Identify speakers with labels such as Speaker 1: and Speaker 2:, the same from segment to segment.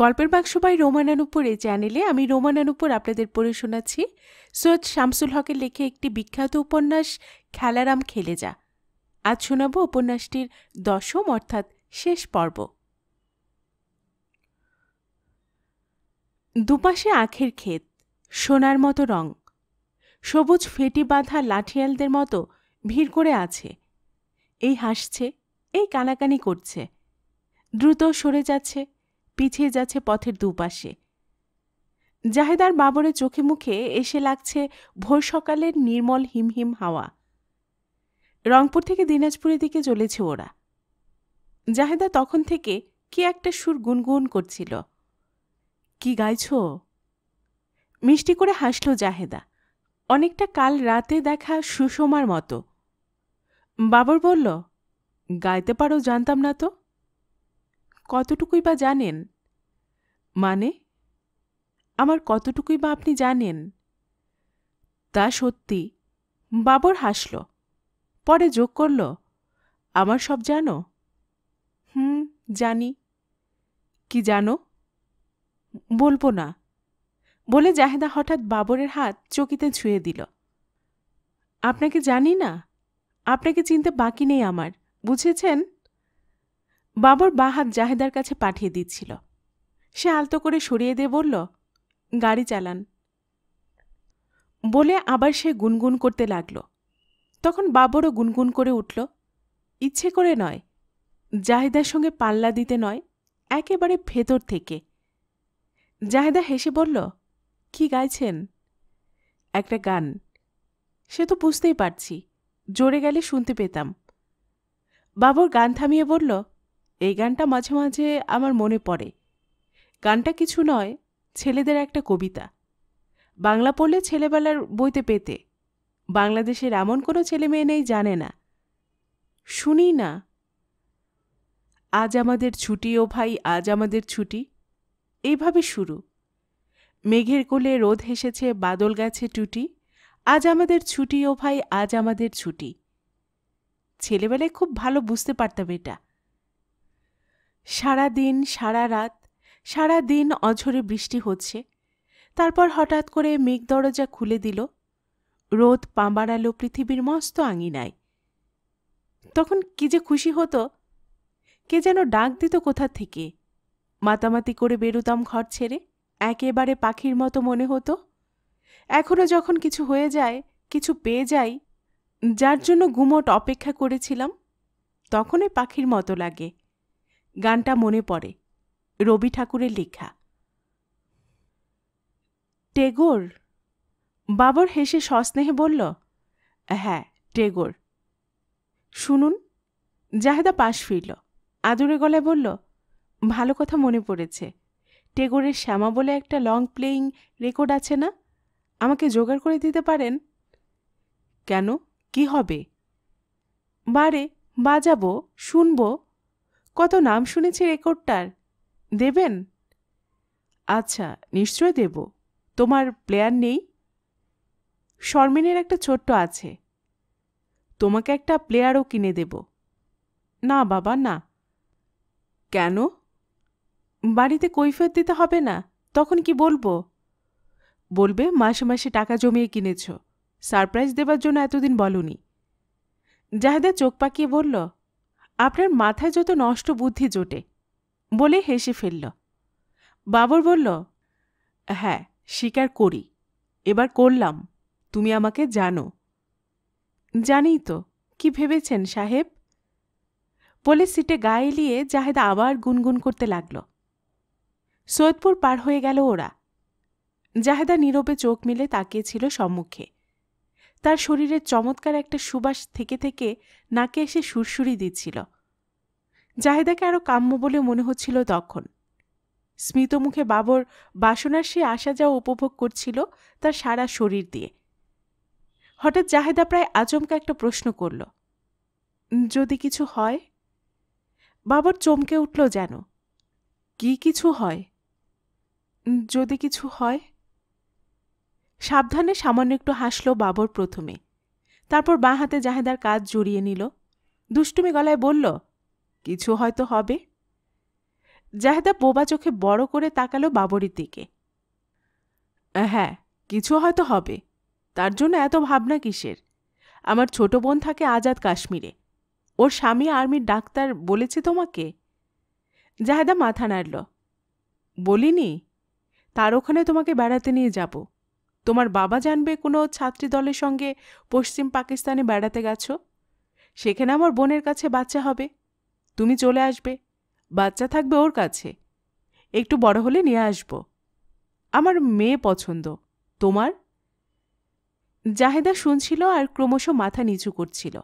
Speaker 1: গল্পের বাক্স বাই রোমানানুপুর এই চ্যানেলে আমি রোমানানুপুর আপনাদের পড়ে শোনাচ্ছি সৈয়দ শামসুল হকের লেখে একটি বিখ্যাত উপন্যাস খেলারাম খেলে যা আজ শোনাব উপন্যাসটির দশম অর্থাৎ শেষ পর্ব দুপাশে আখের ক্ষেত সোনার মতো রং সবুজ ফেটি বাঁধা লাঠিয়ালদের মতো ভিড় করে আছে এই হাসছে এই কানাকানি করছে দ্রুত সরে যাচ্ছে পিছিয়ে যাচ্ছে পথের দুপাশে জাহেদার বাবরের চোখে মুখে এসে লাগছে ভোর সকালের নির্মল হিমহিম হাওয়া রংপুর থেকে দিনাজপুরের দিকে চলেছে ওরা জাহেদা তখন থেকে কি একটা সুর গুনগুন করছিল কি গাইছ মিষ্টি করে হাসল জাহেদা অনেকটা কাল রাতে দেখা সুষমার মতো বাবর বলল গাইতে পারো জানতাম না তো কতটুকুই বা জানেন মানে আমার কতটুকুই বা আপনি জানেন তা সত্যি বাবর হাসল পরে যোগ করল আমার সব জানো হুম জানি কি জানো বলবো না বলে জাহেদা হঠাৎ বাবরের হাত চকিতে ছুঁয়ে দিল আপনাকে জানি না আপনাকে চিনতে বাকি নেই আমার বুঝেছেন বাবর বা জাহেদার কাছে পাঠিয়ে দিচ্ছিল সে আলতো করে সরিয়ে দিয়ে বলল গাড়ি চালান বলে আবার সে গুনগুন করতে লাগল তখন বাবরও গুনগুন করে উঠল ইচ্ছে করে নয় জাহেদার সঙ্গে পাল্লা দিতে নয় একেবারে ভেতর থেকে জাহেদা হেসে বলল কি গাইছেন একটা গান সে তো বুঝতেই পারছি জোরে গেলে শুনতে পেতাম বাবর গান থামিয়ে বলল এই গানটা মাঝে মাঝে আমার মনে পড়ে গানটা কিছু নয় ছেলেদের একটা কবিতা বাংলা পড়লে ছেলেবেলার বইতে পেতে বাংলাদেশের এমন কোনো ছেলে মেয়ে নেই জানে না শুনি না আজ আমাদের ছুটি ও ভাই আজ আমাদের ছুটি এইভাবে শুরু মেঘের কোলে রোদ হেসেছে বাদল গাছে টুটি আজ আমাদের ছুটি ও ভাই আজ আমাদের ছুটি ছেলেবেলায় খুব ভালো বুঝতে পারতাম এটা সারা দিন সারা রাত সারা দিন অঝরে বৃষ্টি হচ্ছে তারপর হঠাৎ করে মেঘ দরজা খুলে দিল রোদ পাম্বাড়ালো পৃথিবীর মস্ত আঙিনায় তখন কি যে খুশি হতো কে যেন ডাক দিত কোথা থেকে মাতামাতি করে বেরুতাম ঘর ছেড়ে একেবারে পাখির মতো মনে হতো এখনও যখন কিছু হয়ে যায় কিছু পেয়ে যাই যার জন্য গুমট অপেক্ষা করেছিলাম তখনই পাখির মতো লাগে গানটা মনে পড়ে রবি ঠাকুরের লেখা টেগোর বাবর হেসে সস্নেহে বলল হ্যাঁ টেগোর শুনুন জাহেদা পাশ ফিরল আদুরে গলায় বলল ভালো কথা মনে পড়েছে টেগোরের শ্যামা বলে একটা লং প্লেয়িং রেকর্ড আছে না আমাকে জোগাড় করে দিতে পারেন কেন কি হবে বারে বাজাবো শুনবো কত নাম শুনেছি রেকর্ডটার দেবেন আচ্ছা নিশ্চয় দেব তোমার প্লেয়ার নেই শর্মিনের একটা ছোট্ট আছে তোমাকে একটা প্লেয়ারও কিনে দেব না বাবা না কেন বাড়িতে কৈফিয়ত দিতে হবে না তখন কি বলবো বলবে মাসে মাসে টাকা জমিয়ে কিনেছ সারপ্রাইজ দেবার জন্য এতদিন বলনি জাহেদা চোখ পাকিয়ে বলল আপনার মাথায় যত নষ্ট বুদ্ধি জোটে বলে হেসে ফেলল বাবর বলল হ্যাঁ স্বীকার করি এবার করলাম তুমি আমাকে জানো জানি তো কি ভেবেছেন সাহেব বলে সিটে গায়ে এলিয়ে জাহেদ আবার গুনগুন করতে লাগল সৈয়দপুর পার হয়ে গেল ওরা জাহেদা নীরবে চোখ মিলে তাকিয়েছিল সম্মুখে তার শরীরে চমৎকার একটা সুবাস থেকে থেকে নাকে এসে সুরসুরি দিচ্ছিল জাহেদাকে আরও কাম্য বলে মনে হচ্ছিল তখন স্মিত মুখে বাবর বাসনার সে আসা যাওয়া উপভোগ করছিল তার সারা শরীর দিয়ে হঠাৎ জাহেদা প্রায় আচমকা একটা প্রশ্ন করল যদি কিছু হয় বাবর চমকে উঠল যেন কি কিছু হয় যদি কিছু হয় সাবধানে সামান্য একটু হাসল বাবর প্রথমে তারপর বাঁ হাতে জাহেদার কাজ জড়িয়ে নিল দুষ্টুমি গলায় বলল কিছু হয়তো হবে জাহেদা বোবা চোখে বড় করে তাকালো বাবরের দিকে হ্যাঁ কিছু হয়তো হবে তার জন্য এত ভাবনা কিসের আমার ছোট বোন থাকে আজাদ কাশ্মীরে ওর স্বামী আর্মির ডাক্তার বলেছে তোমাকে জাহেদা মাথা নাড়ল বলিনি তার ওখানে তোমাকে বেড়াতে নিয়ে যাবো তোমার বাবা জানবে কোনো ছাত্রী দলের সঙ্গে পশ্চিম পাকিস্তানে বেড়াতে গেছো সেখানে আমার বোনের কাছে বাচ্চা হবে তুমি চলে আসবে বাচ্চা থাকবে ওর কাছে একটু বড় হলে নিয়ে আসব আমার মেয়ে পছন্দ তোমার জাহেদা শুনছিল আর ক্রমশ মাথা নিচু করছিল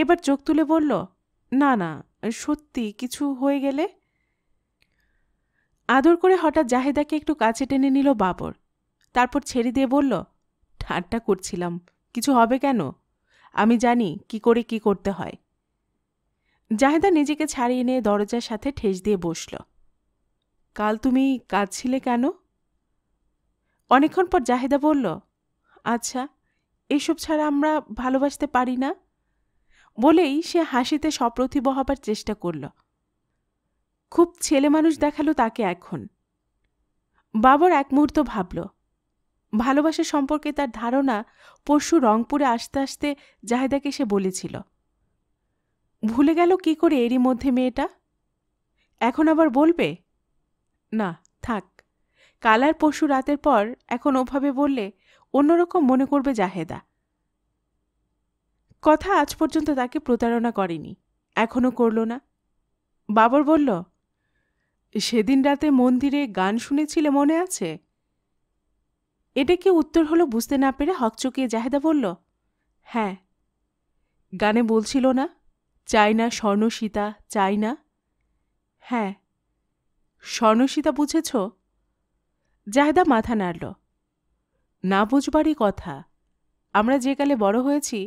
Speaker 1: এবার চোখ তুলে বলল না না সত্যি কিছু হয়ে গেলে আদর করে হঠাৎ জাহেদাকে একটু কাছে টেনে নিল বাবর তারপর ছেড়ে দিয়ে বলল ঠাট্টা করছিলাম কিছু হবে কেন আমি জানি কি করে কি করতে হয় জাহেদা নিজেকে ছাড়িয়ে নিয়ে দরজার সাথে ঠেস দিয়ে বসল কাল তুমি কাজ ছিলে কেন অনেকক্ষণ পর জাহেদা বলল আচ্ছা এসব ছাড়া আমরা ভালোবাসতে পারি না বলেই সে হাসিতে সপ্রতিভ হবার চেষ্টা করল খুব ছেলে মানুষ দেখালো তাকে এখন বাবর এক মুহূর্ত ভাবল ভালোবাসা সম্পর্কে তার ধারণা পরশু রংপুরে আসতে আসতে জাহেদাকে সে বলেছিল ভুলে গেল কি করে এরই মধ্যে মেয়েটা এখন আবার বলবে না থাক কাল আর পরশু রাতের পর এখন ওভাবে বললে অন্যরকম মনে করবে জাহেদা কথা আজ পর্যন্ত তাকে প্রতারণা করেনি এখনও করল না বাবর বলল সেদিন রাতে মন্দিরে গান শুনেছিলে মনে আছে এটা কি উত্তর হলো বুঝতে না পেরে হকচকিয়ে জাহেদা বলল হ্যাঁ গানে বলছিল না চাই না স্বর্ণসীতা চাই না হ্যাঁ স্বর্ণসীতা বুঝেছ জাহেদা মাথা নাড়ল না বুঝবারই কথা আমরা যে কালে বড় হয়েছি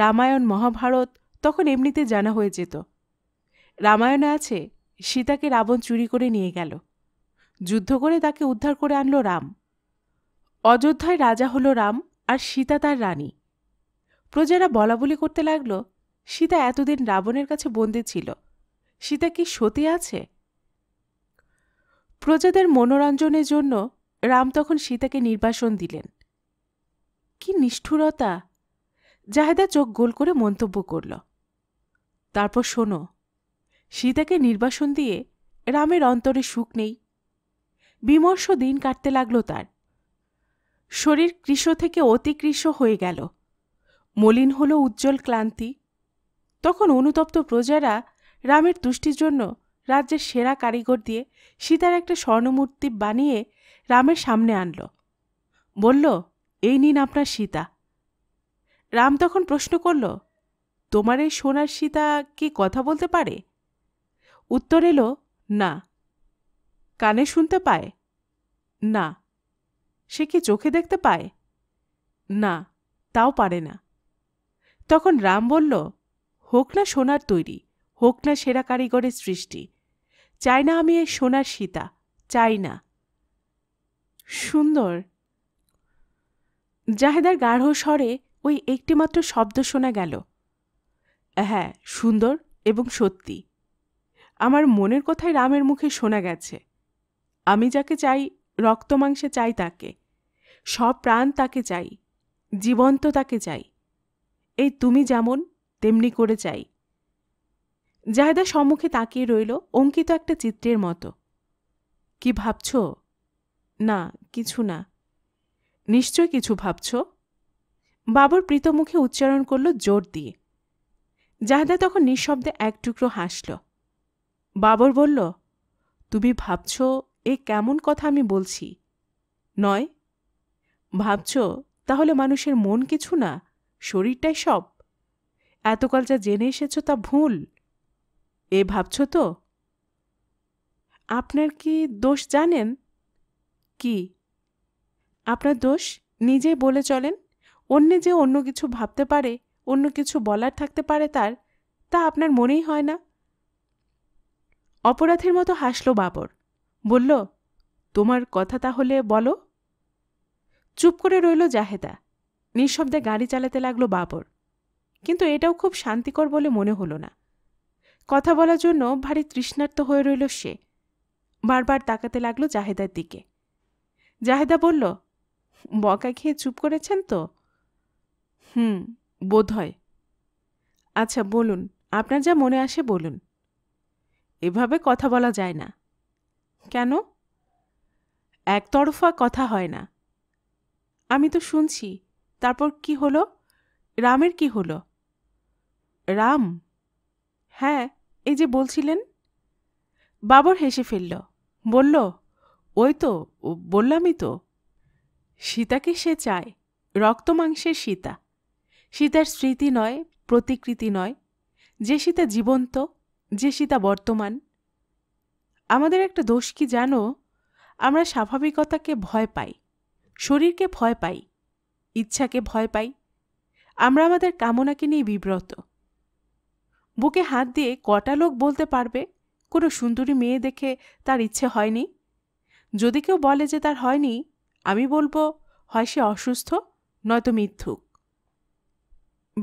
Speaker 1: রামায়ণ মহাভারত তখন এমনিতে জানা হয়ে যেত রামায়ণে আছে সীতাকে রাবণ চুরি করে নিয়ে গেল যুদ্ধ করে তাকে উদ্ধার করে আনল রাম অযোধ্যায় রাজা হল রাম আর সীতা তার রানী প্রজারা বলা বলি করতে লাগল সীতা এতদিন রাবণের কাছে বন্দী ছিল সীতা কি সতী আছে প্রজাদের মনোরঞ্জনের জন্য রাম তখন সীতাকে নির্বাসন দিলেন কি নিষ্ঠুরতা জাহেদা চোখ গোল করে মন্তব্য করল তারপর শোনো সীতাকে নির্বাসন দিয়ে রামের অন্তরে সুখ নেই বিমর্ষ দিন কাটতে লাগলো তার শরীর কৃষ থেকে অতিকৃষ হয়ে গেল মলিন হল উজ্জ্বল ক্লান্তি তখন অনুতপ্ত প্রজারা রামের তুষ্টির জন্য রাজ্যের সেরা কারিগর দিয়ে সীতার একটা স্বর্ণমূর্তি বানিয়ে রামের সামনে আনল বলল এই নিন আপনার সীতা রাম তখন প্রশ্ন করল তোমার এই সোনার সীতা কি কথা বলতে পারে উত্তর এলো না কানে শুনতে পায় না সে কি চোখে দেখতে পায় না তাও পারে না তখন রাম বলল হোক না সোনার তৈরি হোক না সেরা কারিগরের সৃষ্টি চাই না আমি এই সোনার সীতা চাই না সুন্দর জাহেদার গাঢ় স্বরে ওই একটিমাত্র শব্দ শোনা গেল হ্যাঁ সুন্দর এবং সত্যি আমার মনের কথাই রামের মুখে শোনা গেছে আমি যাকে চাই রক্তমাংসে চাই তাকে সব প্রাণ তাকে চাই জীবন্ত তাকে চাই এই তুমি যেমন তেমনি করে চাই জাহেদা সম্মুখে তাকিয়ে রইল অঙ্কিত একটা চিত্রের মতো কি ভাবছ না কিছু না নিশ্চয় কিছু ভাবছ বাবর প্রীতমুখে উচ্চারণ করল জোর দিয়ে জাহেদা তখন নিঃশব্দে এক টুকরো হাসল বাবর বলল তুমি ভাবছ এ কেমন কথা আমি বলছি নয় ভাবছ তাহলে মানুষের মন কিছু না শরীরটাই সব এতকাল যা জেনে এসেছ তা ভুল এ ভাবছ তো আপনার কি দোষ জানেন কি আপনার দোষ নিজে বলে চলেন অন্য যে অন্য কিছু ভাবতে পারে অন্য কিছু বলার থাকতে পারে তার তা আপনার মনেই হয় না অপরাধের মতো হাসল বাবর বলল তোমার কথা তাহলে বলো চুপ করে রইল জাহেদা নিঃশব্দে গাড়ি চালাতে লাগলো বাবর কিন্তু এটাও খুব শান্তিকর বলে মনে হলো না কথা বলার জন্য ভারী তৃষ্ণার্ত হয়ে রইল সে বারবার তাকাতে লাগলো জাহেদার দিকে জাহেদা বলল বকা খেয়ে চুপ করেছেন তো হুম বোধ হয় আচ্ছা বলুন আপনার যা মনে আসে বলুন এভাবে কথা বলা যায় না কেন একতরফা কথা হয় না আমি তো শুনছি তারপর কি হলো রামের কি হলো রাম হ্যাঁ এই যে বলছিলেন বাবর হেসে ফেলল বলল ওই তো বললামই তো সীতাকে সে চায় রক্ত মাংসের সীতা সীতার স্মৃতি নয় প্রতিকৃতি নয় যে সীতা জীবন্ত যে সীতা বর্তমান আমাদের একটা দোষ কি জানো আমরা স্বাভাবিকতাকে ভয় পাই শরীরকে ভয় পাই ইচ্ছাকে ভয় পাই আমরা আমাদের কামনাকে নিয়ে বিব্রত বুকে হাত দিয়ে কটা লোক বলতে পারবে কোনো সুন্দরী মেয়ে দেখে তার ইচ্ছে হয়নি যদি কেউ বলে যে তার হয়নি আমি বলবো হয় সে অসুস্থ নয়তো মিথ্যুক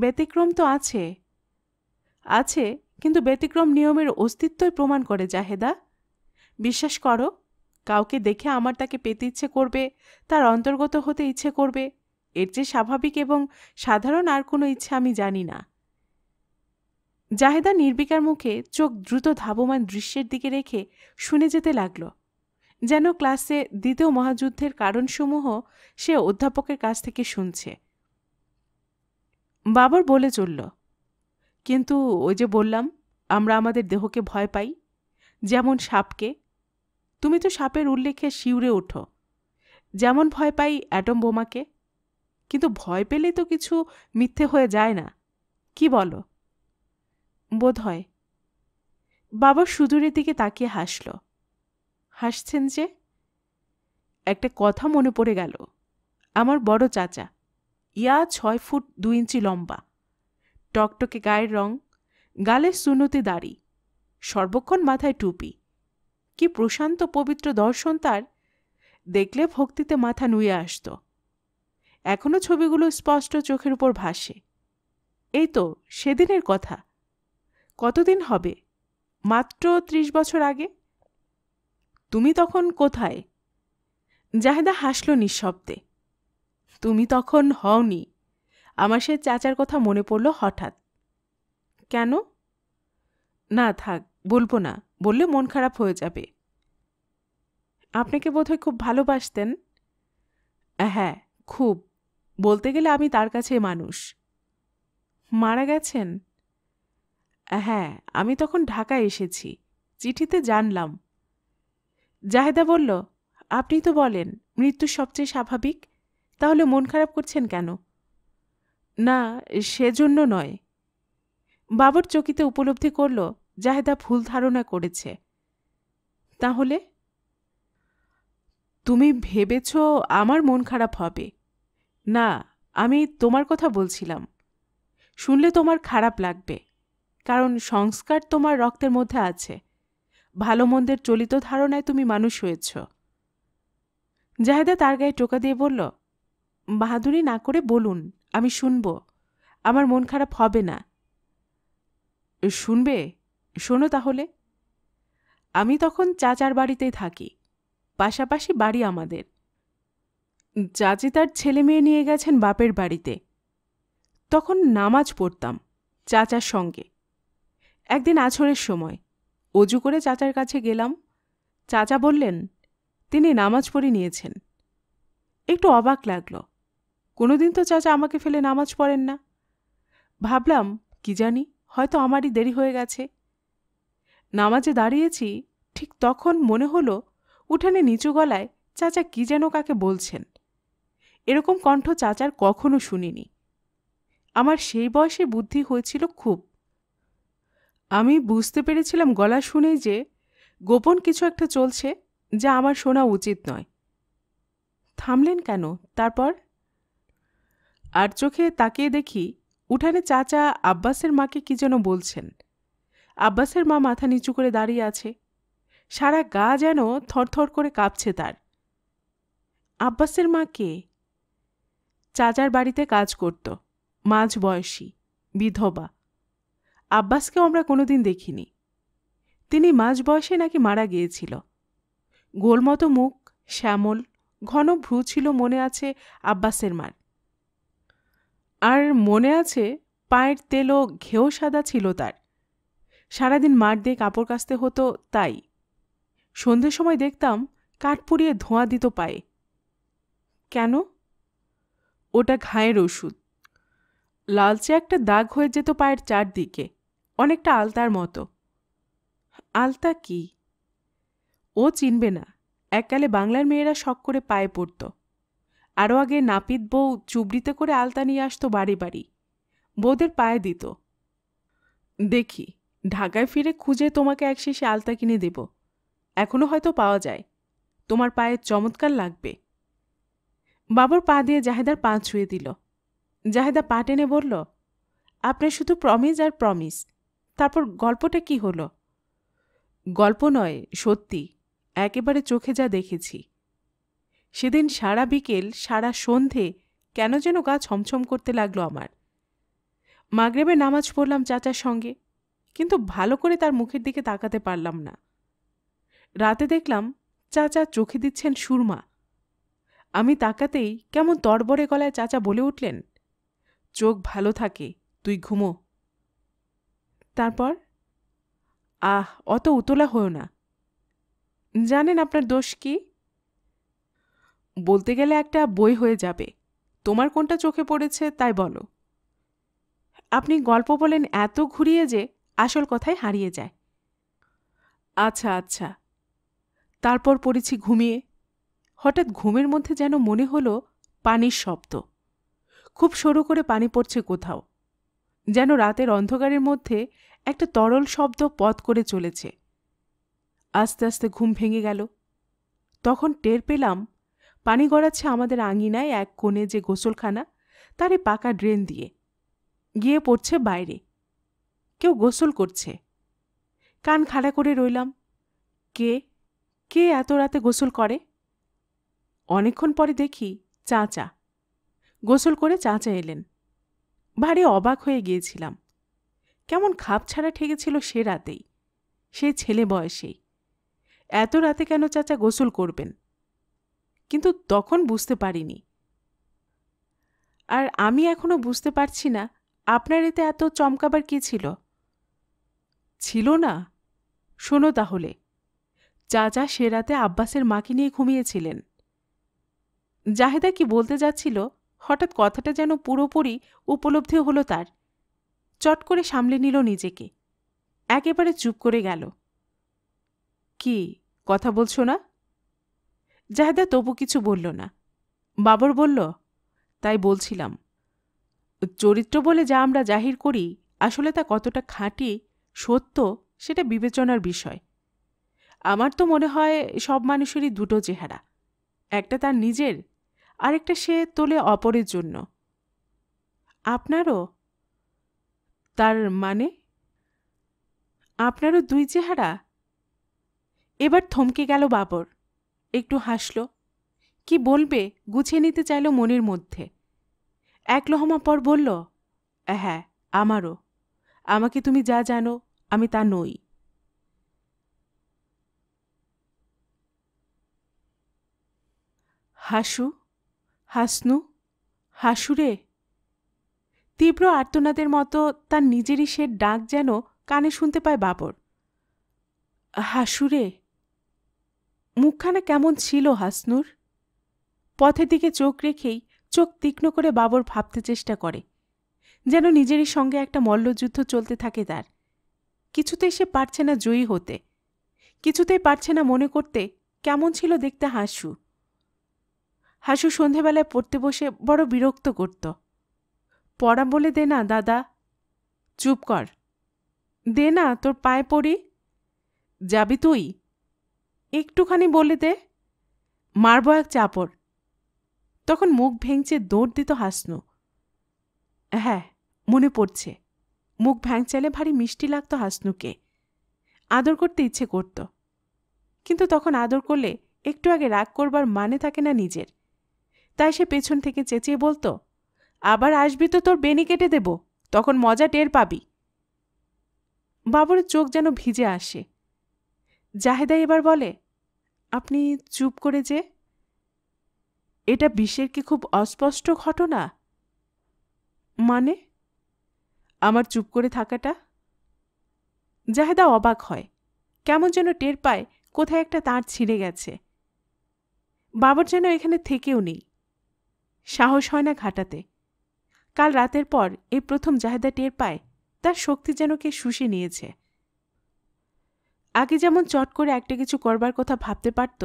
Speaker 1: ব্যতিক্রম তো আছে আছে কিন্তু ব্যতিক্রম নিয়মের অস্তিত্বই প্রমাণ করে জাহেদা বিশ্বাস করো কাউকে দেখে আমার তাকে পেতে ইচ্ছে করবে তার অন্তর্গত হতে ইচ্ছে করবে এর চেয়ে স্বাভাবিক এবং সাধারণ আর কোনো ইচ্ছে আমি জানি না জাহেদা নির্বিকার মুখে চোখ দ্রুত ধাবমান দৃশ্যের দিকে রেখে শুনে যেতে লাগল যেন ক্লাসে দ্বিতীয় মহাযুদ্ধের কারণসমূহ সে অধ্যাপকের কাছ থেকে শুনছে বাবর বলে চলল কিন্তু ওই যে বললাম আমরা আমাদের দেহকে ভয় পাই যেমন সাপকে তুমি তো সাপের উল্লেখে শিউরে ওঠো যেমন ভয় পাই অ্যাটম বোমাকে কিন্তু ভয় পেলে তো কিছু মিথ্যে হয়ে যায় না কি বলো বোধ হয় বাবা সুদূরের দিকে তাকিয়ে হাসল হাসছেন যে একটা কথা মনে পড়ে গেল আমার বড় চাচা ইয়া ছয় ফুট দু ইঞ্চি লম্বা টকটকে গায়ের রং গালের সুনতি দাড়ি সর্বক্ষণ মাথায় টুপি কি প্রশান্ত পবিত্র দর্শন তার দেখলে ভক্তিতে মাথা নুয়ে আসত এখনও ছবিগুলো স্পষ্ট চোখের উপর ভাসে এই তো সেদিনের কথা কতদিন হবে মাত্র ত্রিশ বছর আগে তুমি তখন কোথায় জাহেদা হাসল নিঃশব্দে তুমি তখন হওনি আমার সে চাচার কথা মনে পড়ল হঠাৎ কেন না থাক বলবো না বললে মন খারাপ হয়ে যাবে আপনাকে বোধহয় খুব ভালোবাসতেন হ্যাঁ খুব বলতে গেলে আমি তার কাছে মানুষ মারা গেছেন হ্যাঁ আমি তখন ঢাকায় এসেছি চিঠিতে জানলাম জাহেদা বলল আপনি তো বলেন মৃত্যু সবচেয়ে স্বাভাবিক তাহলে মন খারাপ করছেন কেন না সেজন্য নয় বাবর চকিতে উপলব্ধি করল জাহেদা ভুল ধারণা করেছে তাহলে তুমি ভেবেছ আমার মন খারাপ হবে না আমি তোমার কথা বলছিলাম শুনলে তোমার খারাপ লাগবে কারণ সংস্কার তোমার রক্তের মধ্যে আছে ভালো মন্দের চলিত ধারণায় তুমি মানুষ হয়েছ জাহেদা তার গায়ে টোকা দিয়ে বলল বাহাদুরি না করে বলুন আমি শুনব আমার মন খারাপ হবে না শুনবে শোনো তাহলে আমি তখন চাচার বাড়িতেই থাকি পাশাপাশি বাড়ি আমাদের চাচি তার ছেলে মেয়ে নিয়ে গেছেন বাপের বাড়িতে তখন নামাজ পড়তাম চাচার সঙ্গে একদিন আছরের সময় অজু করে চাচার কাছে গেলাম চাচা বললেন তিনি নামাজ পড়ে নিয়েছেন একটু অবাক লাগল কোনোদিন তো চাচা আমাকে ফেলে নামাজ পড়েন না ভাবলাম কি জানি হয়তো আমারই দেরি হয়ে গেছে নামাজে দাঁড়িয়েছি ঠিক তখন মনে হলো উঠানে নিচু গলায় চাচা কি যেন কাকে বলছেন এরকম কণ্ঠ চাচার কখনো শুনিনি আমার সেই বয়সে বুদ্ধি হয়েছিল খুব আমি বুঝতে পেরেছিলাম গলা শুনেই যে গোপন কিছু একটা চলছে যা আমার শোনা উচিত নয় থামলেন কেন তারপর আর চোখে তাকিয়ে দেখি উঠানে চাচা আব্বাসের মাকে কি যেন বলছেন আব্বাসের মা মাথা নিচু করে দাঁড়িয়ে আছে সারা গা যেন থরথর করে কাঁপছে তার আব্বাসের মা কে চাচার বাড়িতে কাজ করত মাঝ বয়সী বিধবা আব্বাসকে আমরা কোনোদিন দেখিনি তিনি মাঝ বয়সে নাকি মারা গিয়েছিল গোলমতো মুখ শ্যামল ঘন ভ্রু ছিল মনে আছে আব্বাসের মার আর মনে আছে পায়ের তেলও ঘেউ সাদা ছিল তার সারাদিন মাঠ দিয়ে কাপড় কাচতে হতো তাই সন্ধ্যের সময় দেখতাম কাঠ পুড়িয়ে ধোঁয়া দিত পায়ে কেন ওটা ঘায়ের ওষুধ লালচে একটা দাগ হয়ে যেত পায়ের চারদিকে অনেকটা আলতার মতো আলতা কি ও চিনবে না এককালে বাংলার মেয়েরা শখ করে পায়ে পড়ত আরও আগে নাপিত বউ চুবড়িতে করে আলতা নিয়ে আসতো বাড়ি বাড়ি বউদের পায়ে দিত দেখি ঢাকায় ফিরে খুঁজে তোমাকে এক শেষে আলতা কিনে দেব এখনও হয়তো পাওয়া যায় তোমার পায়ে চমৎকার লাগবে বাবুর পা দিয়ে জাহেদার পা ছুঁয়ে দিল জাহেদা পা টেনে বলল আপনার শুধু প্রমিস আর প্রমিস তারপর গল্পটা কি হলো গল্প নয় সত্যি একেবারে চোখে যা দেখেছি সেদিন সারা বিকেল সারা সন্ধে কেন যেন গা ছমছম করতে লাগলো আমার মাগরেবে নামাজ পড়লাম চাচার সঙ্গে কিন্তু ভালো করে তার মুখের দিকে তাকাতে পারলাম না রাতে দেখলাম চাচা চোখে দিচ্ছেন সুরমা আমি তাকাতেই কেমন তরবরে গলায় চাচা বলে উঠলেন চোখ ভালো থাকে তুই ঘুমো তারপর আহ অত উতলা হও না জানেন আপনার দোষ কি বলতে গেলে একটা বই হয়ে যাবে তোমার কোনটা চোখে পড়েছে তাই বলো আপনি গল্প বলেন এত ঘুরিয়ে যে আসল কথায় হারিয়ে যায় আচ্ছা আচ্ছা তারপর পড়েছি ঘুমিয়ে হঠাৎ ঘুমের মধ্যে যেন মনে হলো পানির শব্দ খুব সরু করে পানি পড়ছে কোথাও যেন রাতের অন্ধকারের মধ্যে একটা তরল শব্দ পথ করে চলেছে আস্তে আস্তে ঘুম ভেঙে গেল তখন টের পেলাম পানি গড়াচ্ছে আমাদের আঙিনায় এক কোণে যে গোসলখানা তারে পাকা ড্রেন দিয়ে গিয়ে পড়ছে বাইরে কেউ গোসল করছে কান খাড়া করে রইলাম কে কে এত রাতে গোসল করে অনেকক্ষণ পরে দেখি চাচা গোসল করে চাচা এলেন ভারী অবাক হয়ে গিয়েছিলাম কেমন খাপ ছাড়া ঠেকেছিল সে রাতেই সে ছেলে বয়সেই এত রাতে কেন চাচা গোসল করবেন কিন্তু তখন বুঝতে পারিনি আর আমি এখনও বুঝতে পারছি না আপনার এতে এত চমকাবার কী ছিল ছিল না শোনো তাহলে চাচা সে রাতে আব্বাসের মাকে নিয়ে ঘুমিয়েছিলেন জাহেদা কি বলতে যাচ্ছিল হঠাৎ কথাটা যেন পুরোপুরি উপলব্ধি হলো তার চট করে সামলে নিল নিজেকে একেবারে চুপ করে গেল কি কথা বলছো না জাহেদা তবু কিছু বলল না বাবর বলল তাই বলছিলাম চরিত্র বলে যা আমরা জাহির করি আসলে তা কতটা খাঁটি সত্য সেটা বিবেচনার বিষয় আমার তো মনে হয় সব মানুষেরই দুটো চেহারা একটা তার নিজের আরেকটা সে তোলে অপরের জন্য আপনারও তার মানে আপনারও দুই চেহারা এবার থমকে গেল বাবর একটু হাসল কি বলবে গুছিয়ে নিতে চাইল মনের মধ্যে এক লহমা পর বলল হ্যাঁ আমারও আমাকে তুমি যা জানো আমি তা নই হাসু হাসনু হাসুরে তীব্র আর্তনাদের মতো তার নিজেরই সে ডাক যেন কানে শুনতে পায় বাবর হাসুরে মুখখানা কেমন ছিল হাসনুর পথের দিকে চোখ রেখেই চোখ তীক্ষ্ণ করে বাবর ভাবতে চেষ্টা করে যেন নিজেরই সঙ্গে একটা মল্লযুদ্ধ চলতে থাকে তার কিছুতেই সে পারছে না জয়ী হতে কিছুতেই পারছে না মনে করতে কেমন ছিল দেখতে হাসু হাসু সন্ধেবেলায় পড়তে বসে বড় বিরক্ত করত পড়া বলে দে না দাদা চুপ কর দে না তোর পায়ে পড়ি যাবি তুই একটুখানি বলে দে মারব এক চাপড় তখন মুখ ভেঙচে দৌড় দিত হাসনু হ্যাঁ মনে পড়ছে মুখ ভ্যাংচালে ভারী মিষ্টি লাগত হাসনুকে আদর করতে ইচ্ছে করত কিন্তু তখন আদর করলে একটু আগে রাগ করবার মানে থাকে না নিজের তাই সে পেছন থেকে চেঁচিয়ে বলতো আবার আসবি তো তোর বেনি কেটে দেব তখন মজা টের পাবি বাবুর চোখ যেন ভিজে আসে জাহেদা এবার বলে আপনি চুপ করে যে এটা বিশ্বের কি খুব অস্পষ্ট ঘটনা মানে আমার চুপ করে থাকাটা জাহেদা অবাক হয় কেমন যেন টের পায় কোথায় একটা তার ছিঁড়ে গেছে বাবার যেন এখানে থেকেও নেই সাহস হয় না ঘাটাতে কাল রাতের পর এই প্রথম জাহেদা টের পায় তার শক্তি যেন কে শুষে নিয়েছে আগে যেমন চট করে একটা কিছু করবার কথা ভাবতে পারত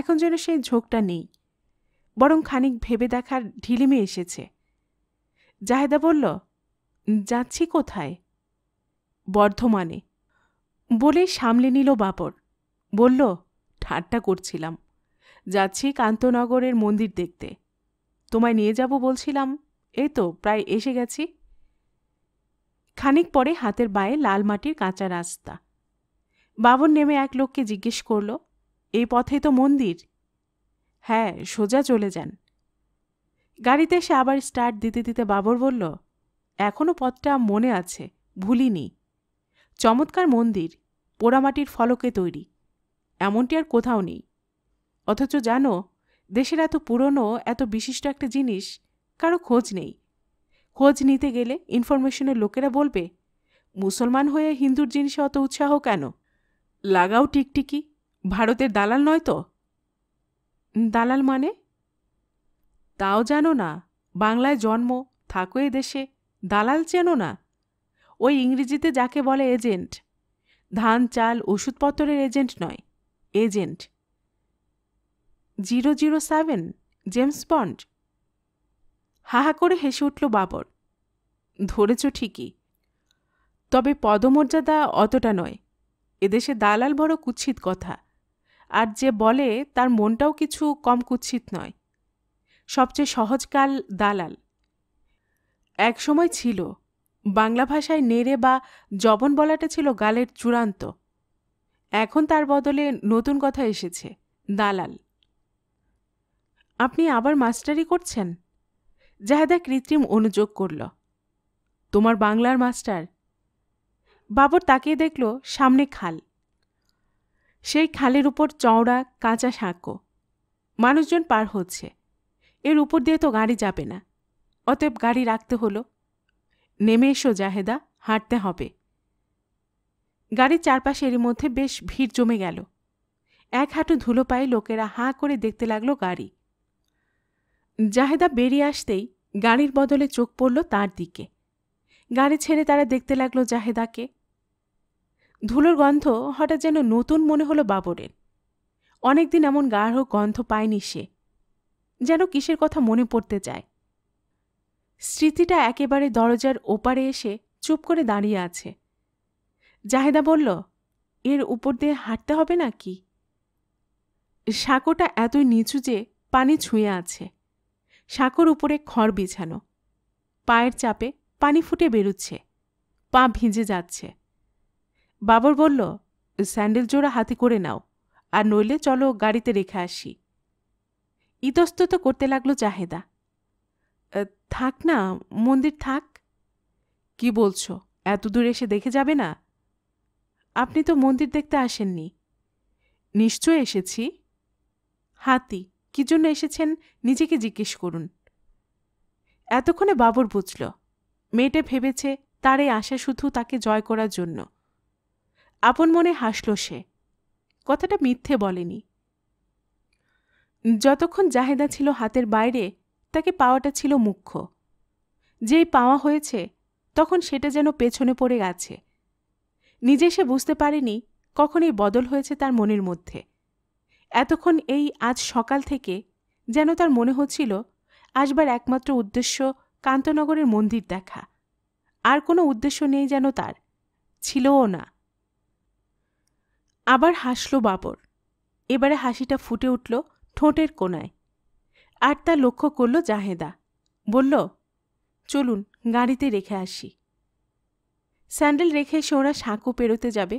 Speaker 1: এখন যেন সেই ঝোঁকটা নেই বরং খানিক ভেবে দেখার ঢিলিমে এসেছে জাহেদা বলল যাচ্ছি কোথায় বর্ধমানে বলে সামলে নিল বাপর বলল ঠাট্টা করছিলাম যাচ্ছি কান্তনগরের মন্দির দেখতে তোমায় নিয়ে যাব বলছিলাম এই তো প্রায় এসে গেছি খানিক পরে হাতের বায়ে লাল মাটির কাঁচা রাস্তা বাবর নেমে এক লোককে জিজ্ঞেস করল এই পথে তো মন্দির হ্যাঁ সোজা চলে যান গাড়িতে সে আবার স্টার্ট দিতে দিতে বাবর বলল এখনও পথটা মনে আছে ভুলিনি চমৎকার মন্দির পোড়ামাটির ফলকে তৈরি এমনটি আর কোথাও নেই অথচ জানো দেশের এত পুরনো এত বিশিষ্ট একটা জিনিস কারো খোঁজ নেই খোঁজ নিতে গেলে ইনফরমেশনের লোকেরা বলবে মুসলমান হয়ে হিন্দুর জিনিসে অত উৎসাহ কেন লাগাও টিকটিকি ভারতের দালাল নয় তো দালাল মানে তাও জানো না বাংলায় জন্ম থাকো এ দেশে দালাল চেনো না ওই ইংরেজিতে যাকে বলে এজেন্ট ধান চাল ওষুধপত্রের এজেন্ট নয় agent zero zero seven James Bond হাহা করে হেসে উঠল বাবর ধরেছ ঠিকই তবে পদমর্যাদা অতটা নয় এদেশে দালাল বড় কুচ্ছিত কথা আর যে বলে তার মনটাও কিছু কম কুচ্ছিত নয় সবচেয়ে সহজকাল দালাল একসময় ছিল বাংলা ভাষায় নেড়ে বা জবন বলাটা ছিল গালের চূড়ান্ত এখন তার বদলে নতুন কথা এসেছে দালাল আপনি আবার মাস্টারি করছেন জাহেদা কৃত্রিম অনুযোগ করল তোমার বাংলার মাস্টার বাবর তাকিয়ে দেখল সামনে খাল সেই খালের উপর চওড়া কাঁচা শাঁকো মানুষজন পার হচ্ছে এর উপর দিয়ে তো গাড়ি যাবে না অতএব গাড়ি রাখতে হলো নেমে এসো জাহেদা হাঁটতে হবে গাড়ির চারপাশে মধ্যে বেশ ভিড় জমে গেল এক হাঁটু ধুলো পায়ে লোকেরা হাঁ করে দেখতে লাগলো গাড়ি জাহেদা বেরিয়ে আসতেই গাড়ির বদলে চোখ পড়ল তার দিকে গাড়ি ছেড়ে তারা দেখতে লাগলো জাহেদাকে ধুলোর গন্ধ হঠাৎ যেন নতুন মনে হলো বাবরের অনেকদিন এমন গাঢ় গন্ধ পায়নি সে যেন কিসের কথা মনে পড়তে যায় স্মৃতিটা একেবারে দরজার ওপারে এসে চুপ করে দাঁড়িয়ে আছে জাহেদা বলল এর উপর দিয়ে হাঁটতে হবে না কি সাঁকোটা এতই নিচু যে পানি ছুঁয়ে আছে সাঁকোর উপরে খড় বিছানো পায়ের চাপে পানি ফুটে বেরুচ্ছে পা ভিজে যাচ্ছে বাবর বলল স্যান্ডেল জোড়া হাতে করে নাও আর নইলে চলো গাড়িতে রেখে আসি ইতস্তত করতে লাগলো চাহেদা থাক না মন্দির থাক কি বলছো এত দূর এসে দেখে যাবে না আপনি তো মন্দির দেখতে আসেননি নিশ্চয় এসেছি হাতি কি জন্য এসেছেন নিজেকে জিজ্ঞেস করুন এতক্ষণে বাবর বুঝল মেয়েটে ভেবেছে তার এই আশা শুধু তাকে জয় করার জন্য আপন মনে হাসল সে কথাটা মিথ্যে বলেনি যতক্ষণ জাহেদা ছিল হাতের বাইরে তাকে পাওয়াটা ছিল মুখ্য যেই পাওয়া হয়েছে তখন সেটা যেন পেছনে পড়ে গেছে নিজে সে বুঝতে পারেনি কখনই বদল হয়েছে তার মনের মধ্যে এতক্ষণ এই আজ সকাল থেকে যেন তার মনে হচ্ছিল আসবার একমাত্র উদ্দেশ্য কান্তনগরের মন্দির দেখা আর কোনো উদ্দেশ্য নেই যেন তার ছিলও না আবার হাসল বাবর এবারে হাসিটা ফুটে উঠল ঠোঁটের কোনায় আর তা লক্ষ্য করল জাহেদা বলল চলুন গাড়িতে রেখে আসি স্যান্ডেল রেখে এসে ওরা সাঁকো পেরোতে যাবে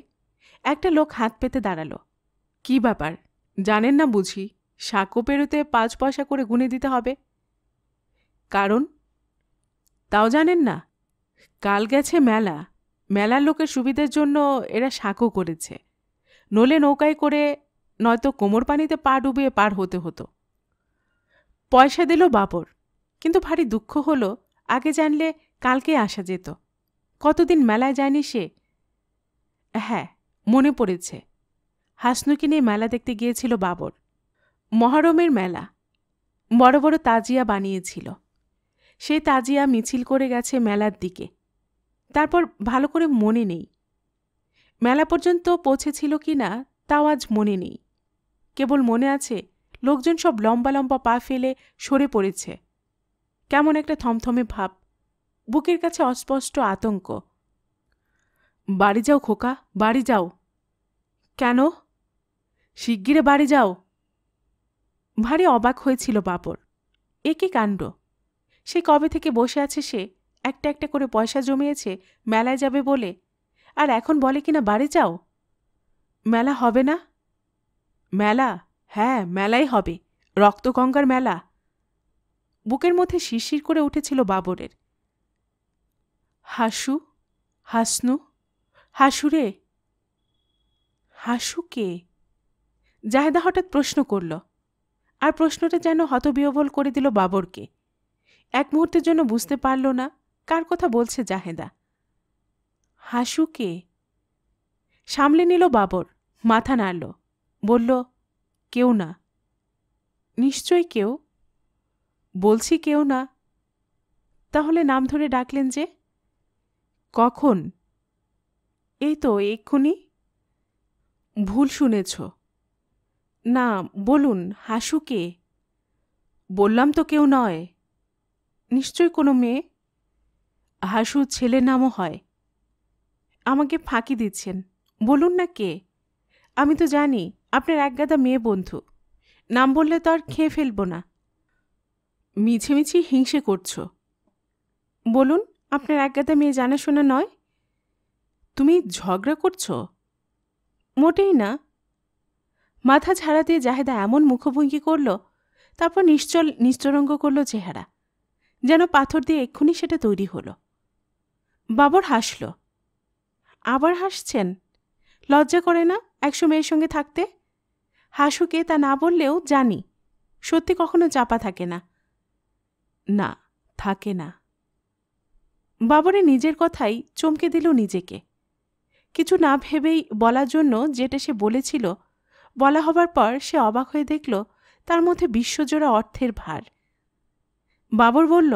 Speaker 1: একটা লোক হাত পেতে দাঁড়ালো কি ব্যাপার জানেন না বুঝি সাঁকো পেরোতে পাঁচ পয়সা করে গুনে দিতে হবে কারণ তাও জানেন না কাল গেছে মেলা মেলার লোকের সুবিধার জন্য এরা সাঁকো করেছে নলে নৌকায় করে নয়তো কোমর পানিতে পা ডুবিয়ে পার হতে হতো পয়সা দিল বাবর কিন্তু ভারী দুঃখ হলো আগে জানলে কালকে আসা যেত কতদিন মেলায় যায়নি সে হ্যাঁ মনে পড়েছে হাসনুকে নিয়ে মেলা দেখতে গিয়েছিল বাবর মহরমের মেলা বড় বড় তাজিয়া বানিয়েছিল সেই তাজিয়া মিছিল করে গেছে মেলার দিকে তারপর ভালো করে মনে নেই মেলা পর্যন্ত পৌঁছেছিল কি না তাও আজ মনে নেই কেবল মনে আছে লোকজন সব লম্বা লম্বা পা ফেলে সরে পড়েছে কেমন একটা থমথমে ভাব বুকের কাছে অস্পষ্ট আতঙ্ক বাড়ি যাও খোকা বাড়ি যাও কেন শিগগিরে বাড়ি যাও ভারী অবাক হয়েছিল বাপর এ কি কাণ্ড সে কবে থেকে বসে আছে সে একটা একটা করে পয়সা জমিয়েছে মেলায় যাবে বলে আর এখন বলে কিনা বাড়ি যাও মেলা হবে না মেলা হ্যাঁ মেলাই হবে রক্তগঙ্গার মেলা বুকের মধ্যে শিরশির করে উঠেছিল বাবরের হাসু হাসনু হাসুরে হাসু কে জাহেদা হঠাৎ প্রশ্ন করল আর প্রশ্নটা যেন হতবিহবল করে দিল বাবরকে এক মুহূর্তের জন্য বুঝতে পারল না কার কথা বলছে জাহেদা হাসু কে সামলে নিল বাবর মাথা নাড়ল বলল কেউ না নিশ্চয় কেউ বলছি কেউ না তাহলে নাম ধরে ডাকলেন যে কখন এই তো এক্ষুনি ভুল শুনেছ না বলুন হাসু কে বললাম তো কেউ নয় নিশ্চয় কোনো মেয়ে হাসু ছেলে নামও হয় আমাকে ফাঁকি দিচ্ছেন বলুন না কে আমি তো জানি আপনার একগাদা মেয়ে বন্ধু নাম বললে তো আর খেয়ে ফেলব না মিছে মিছি হিংসে করছো বলুন আপনার একগাদা মেয়ে জানাশোনা নয় তুমি ঝগড়া করছ মোটেই না মাথা ঝাড়া দিয়ে জাহেদা এমন মুখভঙ্গি করল তারপর নিশ্চল নিশ্চরঙ্গ করল চেহারা যেন পাথর দিয়ে এক্ষুনি সেটা তৈরি হলো বাবর হাসল আবার হাসছেন লজ্জা করে না একশো মেয়ের সঙ্গে থাকতে হাসুকে তা না বললেও জানি সত্যি কখনো চাপা থাকে না না থাকে না বাবরে নিজের কথাই চমকে দিল নিজেকে কিছু না ভেবেই বলার জন্য যেটা সে বলেছিল বলা হবার পর সে অবাক হয়ে দেখল তার মধ্যে বিশ্বজোড়া অর্থের ভার বাবর বলল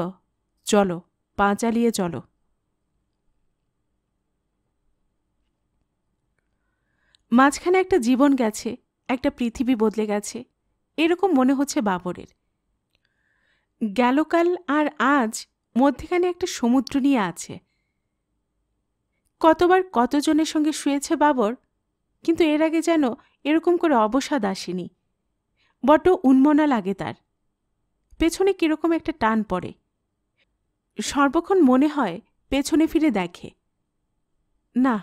Speaker 1: চলো পা চালিয়ে চলো মাঝখানে একটা জীবন গেছে একটা পৃথিবী বদলে গেছে এরকম মনে হচ্ছে বাবরের গেলকাল আর আজ মধ্যেখানে একটা সমুদ্র নিয়ে আছে কতবার কতজনের সঙ্গে শুয়েছে বাবর কিন্তু এর আগে যেন এরকম করে অবসাদ আসেনি বড্ড উন্মনা লাগে তার পেছনে কীরকম একটা টান পড়ে সর্বক্ষণ মনে হয় পেছনে ফিরে দেখে না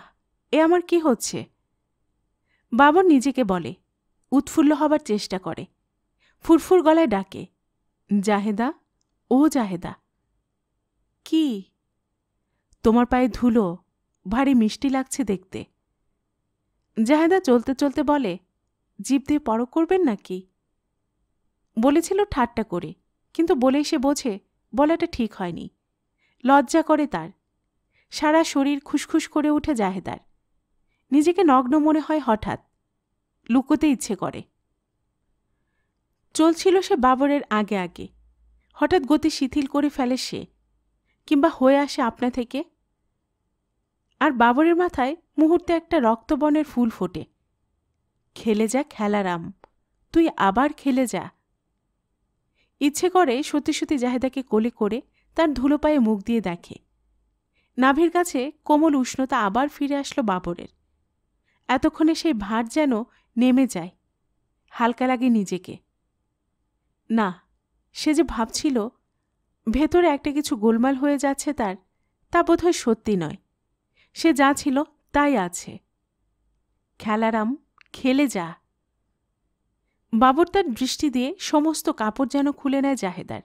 Speaker 1: এ আমার কি হচ্ছে বাবর নিজেকে বলে উৎফুল্ল হবার চেষ্টা করে ফুরফুর গলায় ডাকে জাহেদা ও জাহেদা কি তোমার পায়ে ধুলো ভারী মিষ্টি লাগছে দেখতে জাহেদা চলতে চলতে বলে জীব দিয়ে পরক করবেন নাকি বলেছিল ঠাট্টা করে কিন্তু বলেই সে বোঝে বলাটা ঠিক হয়নি লজ্জা করে তার সারা শরীর খুসখুস করে উঠে জাহেদার নিজেকে নগ্ন মনে হয় হঠাৎ লুকোতে ইচ্ছে করে চলছিল সে বাবরের আগে আগে হঠাৎ গতি শিথিল করে ফেলে সে কিংবা হয়ে আসে আপনা থেকে আর বাবরের মাথায় মুহূর্তে একটা রক্তবনের ফুল ফোটে খেলে যা খেলারাম তুই আবার খেলে যা ইচ্ছে করে সত্যি সত্যি জাহেদাকে কোলে করে তার ধুলো পায়ে মুখ দিয়ে দেখে নাভির কাছে কোমল উষ্ণতা আবার ফিরে আসলো বাবরের এতক্ষণে সেই ভার যেন নেমে যায় হালকা লাগে নিজেকে না সে যে ভাবছিল ভেতরে একটা কিছু গোলমাল হয়ে যাচ্ছে তার তা বোধহয় সত্যি নয় সে যা ছিল তাই আছে খেলারাম খেলে যা বাবর তার দৃষ্টি দিয়ে সমস্ত কাপড় যেন খুলে নেয় জাহেদার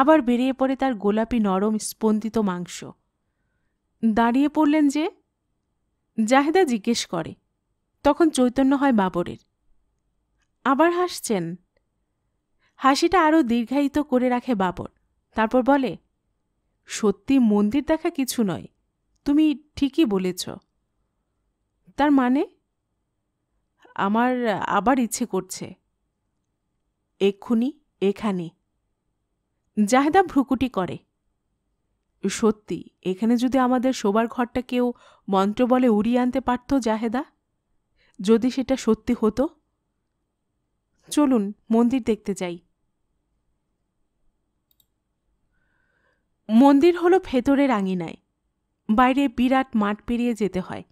Speaker 1: আবার বেরিয়ে পড়ে তার গোলাপি নরম স্পন্দিত মাংস দাঁড়িয়ে পড়লেন যে জাহেদা জিজ্ঞেস করে তখন চৈতন্য হয় বাবরের আবার হাসছেন হাসিটা আরও দীর্ঘায়িত করে রাখে বাবর তারপর বলে সত্যি মন্দির দেখা কিছু নয় তুমি ঠিকই বলেছ তার মানে আমার আবার ইচ্ছে করছে এক্ষুনি এখানে জাহেদা ভ্রুকুটি করে সত্যি এখানে যদি আমাদের শোবার ঘরটা কেউ মন্ত্র বলে উড়িয়ে আনতে পারত জাহেদা যদি সেটা সত্যি হতো চলুন মন্দির দেখতে যাই মন্দির হল ভেতরের আঙিনায় বাইরে বিরাট মাঠ পেরিয়ে যেতে হয়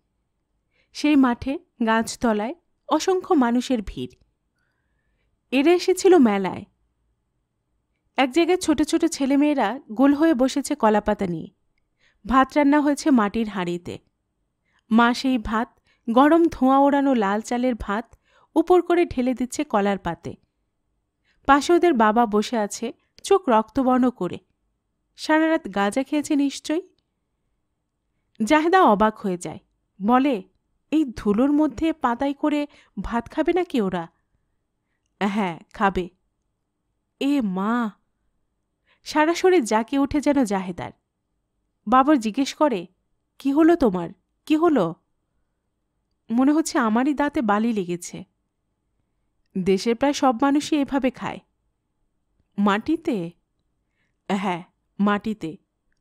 Speaker 1: সেই মাঠে গাছতলায় অসংখ্য মানুষের ভিড় এরা এসেছিল মেলায় এক জায়গায় ছোট ছোট ছেলেমেয়েরা গোল হয়ে বসেছে কলাপাতা নিয়ে ভাত রান্না হয়েছে মাটির হাঁড়িতে মা সেই ভাত গরম ধোঁয়া ওড়ানো লাল চালের ভাত উপর করে ঢেলে দিচ্ছে কলার পাতে পাশে ওদের বাবা বসে আছে চোখ রক্তবর্ণ করে সারা রাত গাঁজা খেয়েছে নিশ্চয়ই জাহেদা অবাক হয়ে যায় বলে এই ধুলোর মধ্যে পাতাই করে ভাত খাবে না কি ওরা হ্যাঁ খাবে এ মা সারা শরীর জাকে উঠে যেন জাহেদার বাবার জিজ্ঞেস করে কি হলো তোমার কি হলো মনে হচ্ছে আমারই দাঁতে বালি লেগেছে দেশের প্রায় সব মানুষই এভাবে খায় মাটিতে হ্যাঁ মাটিতে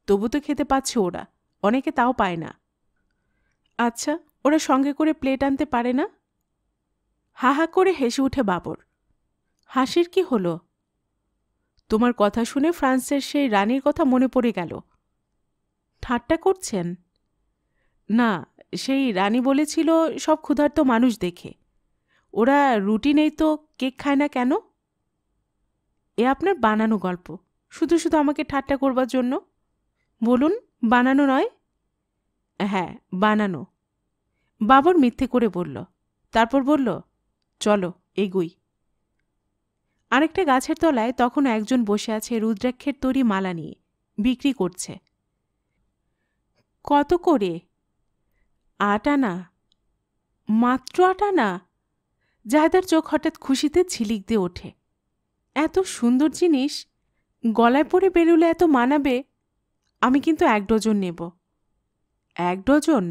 Speaker 1: তবু তো খেতে পাচ্ছে ওরা অনেকে তাও পায় না আচ্ছা ওরা সঙ্গে করে প্লেট আনতে পারে না হা হা করে হেসে উঠে বাবর হাসির কি হলো তোমার কথা শুনে ফ্রান্সের সেই রানীর কথা মনে পড়ে গেল ঠাট্টা করছেন না সেই রানী বলেছিল সব ক্ষুধার্ত মানুষ দেখে ওরা রুটি নেই তো কেক খায় না কেন এ আপনার বানানো গল্প শুধু শুধু আমাকে ঠাট্টা করবার জন্য বলুন বানানো নয় হ্যাঁ বানানো বাবর মিথ্যে করে বলল তারপর বলল চলো এগুই আরেকটা গাছের তলায় তখন একজন বসে আছে রুদ্রাক্ষের তৈরি মালা নিয়ে বিক্রি করছে কত করে আট আনা মাত্র আট আনা জাহেদার চোখ হঠাৎ খুশিতে ছিলিক দিয়ে ওঠে এত সুন্দর জিনিস গলায় পরে বেরুলে এত মানাবে আমি কিন্তু এক ডজন নেব এক ডজন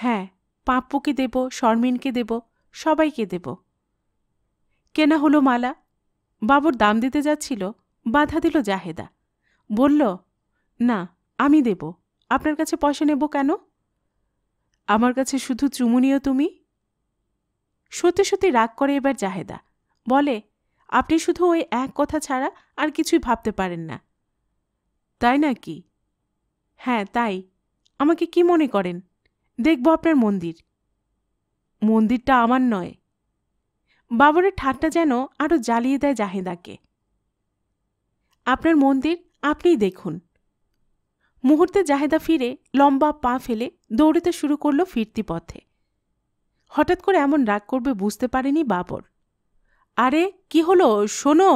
Speaker 1: হ্যাঁ পাপ্পুকে দেব শর্মিনকে দেব সবাইকে দেব কেনা হলো মালা বাবুর দাম দিতে যাচ্ছিল বাধা দিল জাহেদা বলল না আমি দেব আপনার কাছে পয়সা নেব কেন আমার কাছে শুধু চুমুনিও তুমি সত্যি সত্যি রাগ করে এবার জাহেদা বলে আপনি শুধু ওই এক কথা ছাড়া আর কিছুই ভাবতে পারেন না তাই নাকি হ্যাঁ তাই আমাকে কি মনে করেন দেখব আপনার মন্দির মন্দিরটা আমার নয় বাবরের ঠাট্টা যেন আরও জ্বালিয়ে দেয় জাহেদাকে আপনার মন্দির আপনিই দেখুন মুহূর্তে জাহেদা ফিরে লম্বা পা ফেলে দৌড়তে শুরু করল ফিরতি পথে হঠাৎ করে এমন রাগ করবে বুঝতে পারেনি বাবর আরে কি হলো শোনো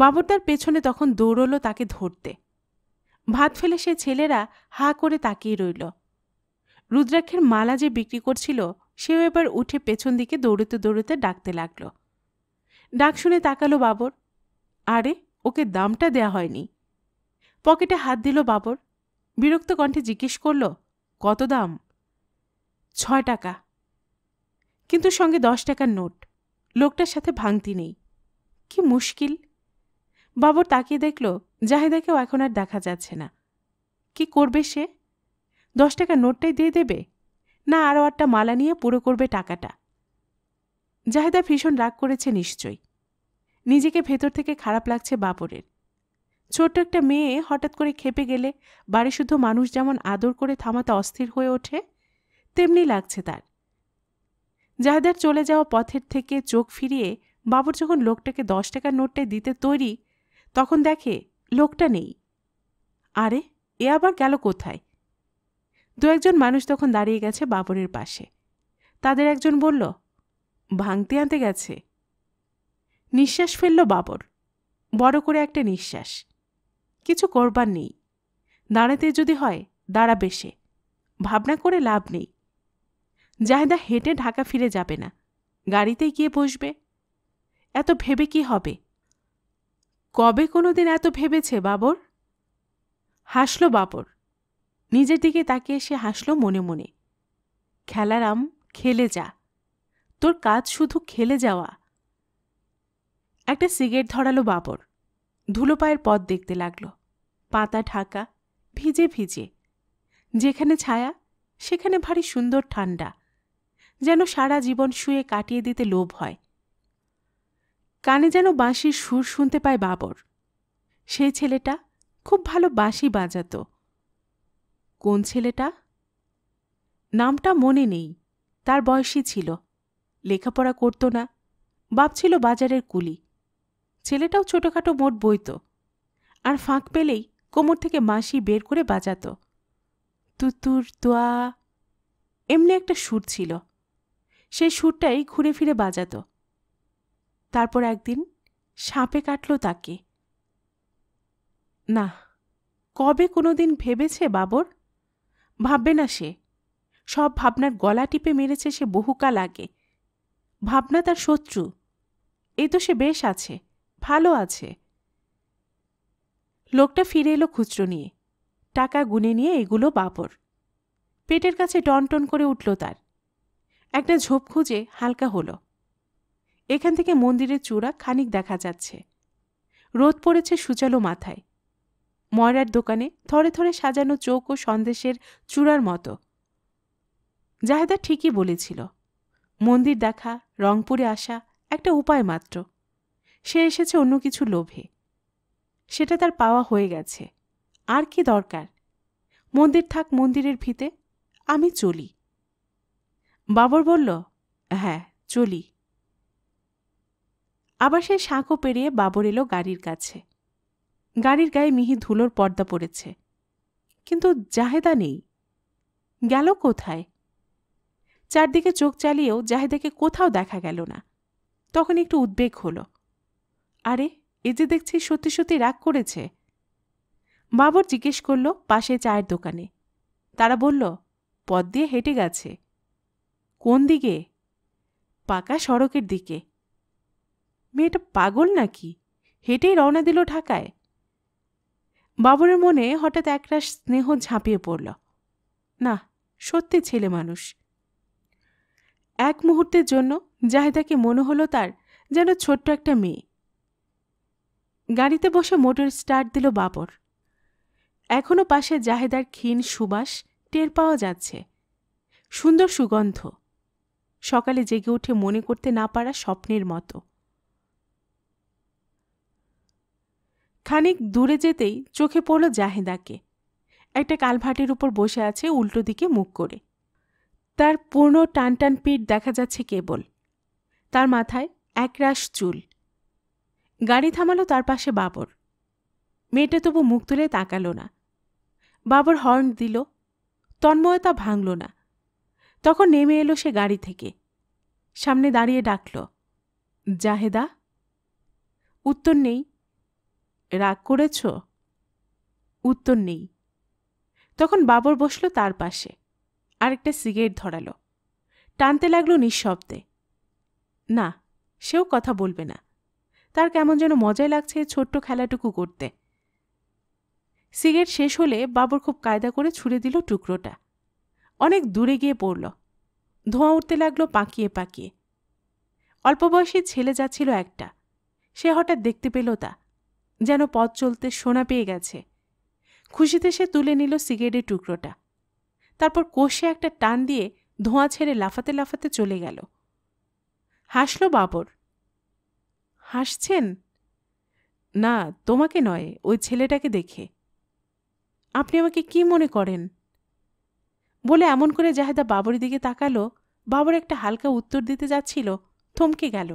Speaker 1: বাবর তার পেছনে তখন দৌড়ল তাকে ধরতে ভাত ফেলে সে ছেলেরা হা করে তাকিয়ে রইল রুদ্রাক্ষের মালা যে বিক্রি করছিল সেও এবার উঠে পেছন দিকে দৌড়তে দৌড়তে ডাকতে লাগল ডাক শুনে তাকালো বাবর আরে ওকে দামটা দেয়া হয়নি পকেটে হাত দিল বাবর বিরক্ত কণ্ঠে জিজ্ঞেস করল কত দাম ছয় টাকা কিন্তু সঙ্গে দশ টাকার নোট লোকটার সাথে ভাঙতি নেই কি মুশকিল বাবর তাকিয়ে দেখল জাহেদাকেও এখন আর দেখা যাচ্ছে না কি করবে সে দশ টাকার নোটটাই দিয়ে দেবে না আরও একটা মালা নিয়ে পুরো করবে টাকাটা জাহেদা ভীষণ রাগ করেছে নিশ্চয়ই নিজেকে ভেতর থেকে খারাপ লাগছে বাবরের ছোট্ট একটা মেয়ে হঠাৎ করে খেপে গেলে বাড়ি শুদ্ধ মানুষ যেমন আদর করে থামাতে অস্থির হয়ে ওঠে তেমনি লাগছে তার জাহাদার চলে যাওয়া পথের থেকে চোখ ফিরিয়ে বাবুর যখন লোকটাকে দশ টাকার নোটটা দিতে তৈরি তখন দেখে লোকটা নেই আরে এ আবার গেল কোথায় দু একজন মানুষ তখন দাঁড়িয়ে গেছে বাবরের পাশে তাদের একজন বলল ভাঙতে আনতে গেছে নিঃশ্বাস ফেলল বাবর বড় করে একটা নিঃশ্বাস কিছু করবার নেই দাঁড়াতে যদি হয় দাঁড়াবে সে ভাবনা করে লাভ নেই জাহেদা হেঁটে ঢাকা ফিরে যাবে না গাড়িতে গিয়ে বসবে এত ভেবে কি হবে কবে কোনো দিন এত ভেবেছে বাবর হাসল বাবর নিজের দিকে তাকিয়ে সে হাসল মনে মনে খেলারাম খেলে যা তোর কাজ শুধু খেলে যাওয়া একটা সিগারেট ধরালো বাবর ধুলো পায়ের পথ দেখতে লাগলো পাতা ঢাকা ভিজে ভিজে যেখানে ছায়া সেখানে ভারী সুন্দর ঠান্ডা যেন সারা জীবন শুয়ে কাটিয়ে দিতে লোভ হয় কানে যেন বাঁশির সুর শুনতে পায় বাবর সেই ছেলেটা খুব ভালো বাঁশি বাজাত কোন ছেলেটা নামটা মনে নেই তার বয়সী ছিল লেখাপড়া করত না বাপ ছিল বাজারের কুলি ছেলেটাও ছোটখাটো মোট বইত আর ফাঁক পেলেই কোমর থেকে মাসি বের করে বাজাত তুতুর তোয়া এমনি একটা সুর ছিল সেই সুরটাই ঘুরে ফিরে বাজাত তারপর একদিন সাপে কাটল তাকে না কবে কোনোদিন ভেবেছে বাবর ভাববে না সে সব ভাবনার গলা টিপে মেরেছে সে বহুকাল আগে ভাবনা তার শত্রু এ তো সে বেশ আছে ভালো আছে লোকটা ফিরে এলো খুচরো নিয়ে টাকা গুনে নিয়ে এগুলো বাপর পেটের কাছে টনটন করে উঠল তার একটা ঝোপ খুঁজে হালকা হলো এখান থেকে মন্দিরের চূড়া খানিক দেখা যাচ্ছে রোদ পড়েছে সুচালো মাথায় ময়রার দোকানে থরে থরে সাজানো চোখ ও সন্দেশের চূড়ার মতো জাহেদা ঠিকই বলেছিল মন্দির দেখা রংপুরে আসা একটা উপায় মাত্র সে এসেছে অন্য কিছু লোভে সেটা তার পাওয়া হয়ে গেছে আর কি দরকার মন্দির থাক মন্দিরের ভিতে আমি চলি বাবর বলল হ্যাঁ চলি আবার সে সাঁকো পেরিয়ে বাবর এলো গাড়ির কাছে গাড়ির গায়ে মিহি ধুলোর পর্দা পড়েছে কিন্তু জাহেদা নেই গেল কোথায় চারদিকে চোখ চালিয়েও জাহেদাকে কোথাও দেখা গেল না তখন একটু উদ্বেগ হলো আরে এ যে দেখছি সত্যি সত্যি রাগ করেছে বাবর জিজ্ঞেস করল পাশে চায়ের দোকানে তারা বলল পথ দিয়ে হেঁটে গেছে কোন দিকে পাকা সড়কের দিকে মেয়েটা পাগল নাকি হেঁটেই রওনা দিল ঢাকায় বাবরের মনে হঠাৎ একটা স্নেহ ঝাঁপিয়ে পড়ল না সত্যি ছেলে মানুষ এক মুহূর্তের জন্য জাহেদাকে মনে হলো তার যেন ছোট্ট একটা মেয়ে গাড়িতে বসে মোটর স্টার্ট দিল বাবর এখনও পাশে জাহেদার ক্ষীণ সুবাস টের পাওয়া যাচ্ছে সুন্দর সুগন্ধ সকালে জেগে উঠে মনে করতে না পারা স্বপ্নের মতো খানিক দূরে যেতেই চোখে পড়ল জাহেদাকে একটা কালভাটের উপর বসে আছে উল্টো দিকে মুখ করে তার পূর্ণ টানটান পিঠ দেখা যাচ্ছে কেবল তার মাথায় একরাশ চুল গাড়ি থামালো তার পাশে বাবর মেয়েটা তবু মুখ তুলে তাকাল না বাবর হর্ন দিল তন্ময়তা ভাঙল না তখন নেমে এলো সে গাড়ি থেকে সামনে দাঁড়িয়ে ডাকল জাহেদা উত্তর নেই রাগ করেছ উত্তর নেই তখন বাবর বসল তার পাশে আরেকটা সিগারেট ধরালো টানতে লাগলো নিঃশব্দে না সেও কথা বলবে না তার কেমন যেন মজাই লাগছে ছোট্ট খেলাটুকু করতে সিগারেট শেষ হলে বাবর খুব কায়দা করে ছুঁড়ে দিল টুকরোটা অনেক দূরে গিয়ে পড়ল ধোঁয়া উঠতে লাগলো পাকিয়ে পাকিয়ে অল্প বয়সী ছেলে যাচ্ছিল একটা সে হঠাৎ দেখতে পেল তা যেন পথ চলতে সোনা পেয়ে গেছে খুশিতে সে তুলে নিল সিগারেটের টুকরোটা তারপর কোষে একটা টান দিয়ে ধোঁয়া ছেড়ে লাফাতে লাফাতে চলে গেল হাসল বাবর হাসছেন না তোমাকে নয় ওই ছেলেটাকে দেখে আপনি আমাকে কি মনে করেন বলে এমন করে জাহেদা বাবুর দিকে তাকালো বাবর একটা হালকা উত্তর দিতে যাচ্ছিল থমকে গেল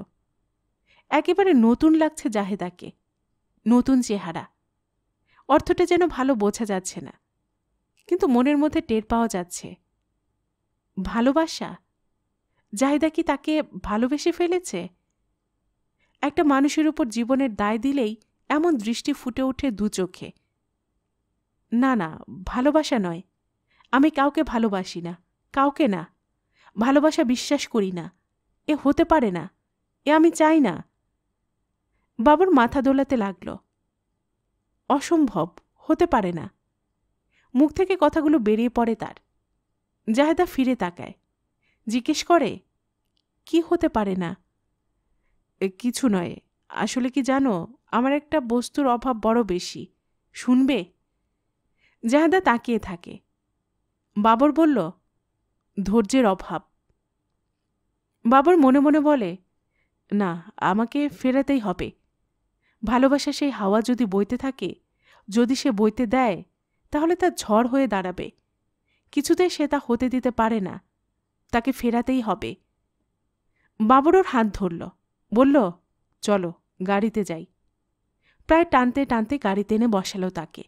Speaker 1: একেবারে নতুন লাগছে জাহেদাকে নতুন চেহারা অর্থটা যেন ভালো বোঝা যাচ্ছে না কিন্তু মনের মধ্যে টের পাওয়া যাচ্ছে ভালোবাসা জাহিদা কি তাকে ভালোবেসে ফেলেছে একটা মানুষের উপর জীবনের দায় দিলেই এমন দৃষ্টি ফুটে ওঠে দু চোখে না না ভালোবাসা নয় আমি কাউকে ভালোবাসি না কাউকে না ভালোবাসা বিশ্বাস করি না এ হতে পারে না এ আমি চাই না বাবুর মাথা দোলাতে লাগল অসম্ভব হতে পারে না মুখ থেকে কথাগুলো বেরিয়ে পড়ে তার জাহেদা ফিরে তাকায় জিজ্ঞেস করে কি হতে পারে না কিছু নয় আসলে কি জানো আমার একটা বস্তুর অভাব বড় বেশি শুনবে জাহাদা তাকিয়ে থাকে বাবর বলল ধৈর্যের অভাব বাবর মনে মনে বলে না আমাকে ফেরাতেই হবে ভালোবাসা সেই হাওয়া যদি বইতে থাকে যদি সে বইতে দেয় তাহলে তা ঝড় হয়ে দাঁড়াবে কিছুতেই সে তা হতে দিতে পারে না তাকে ফেরাতেই হবে বাবর ওর হাত ধরল বলল চলো গাড়িতে যাই প্রায় টানতে টানতে গাড়িতে এনে বসালো তাকে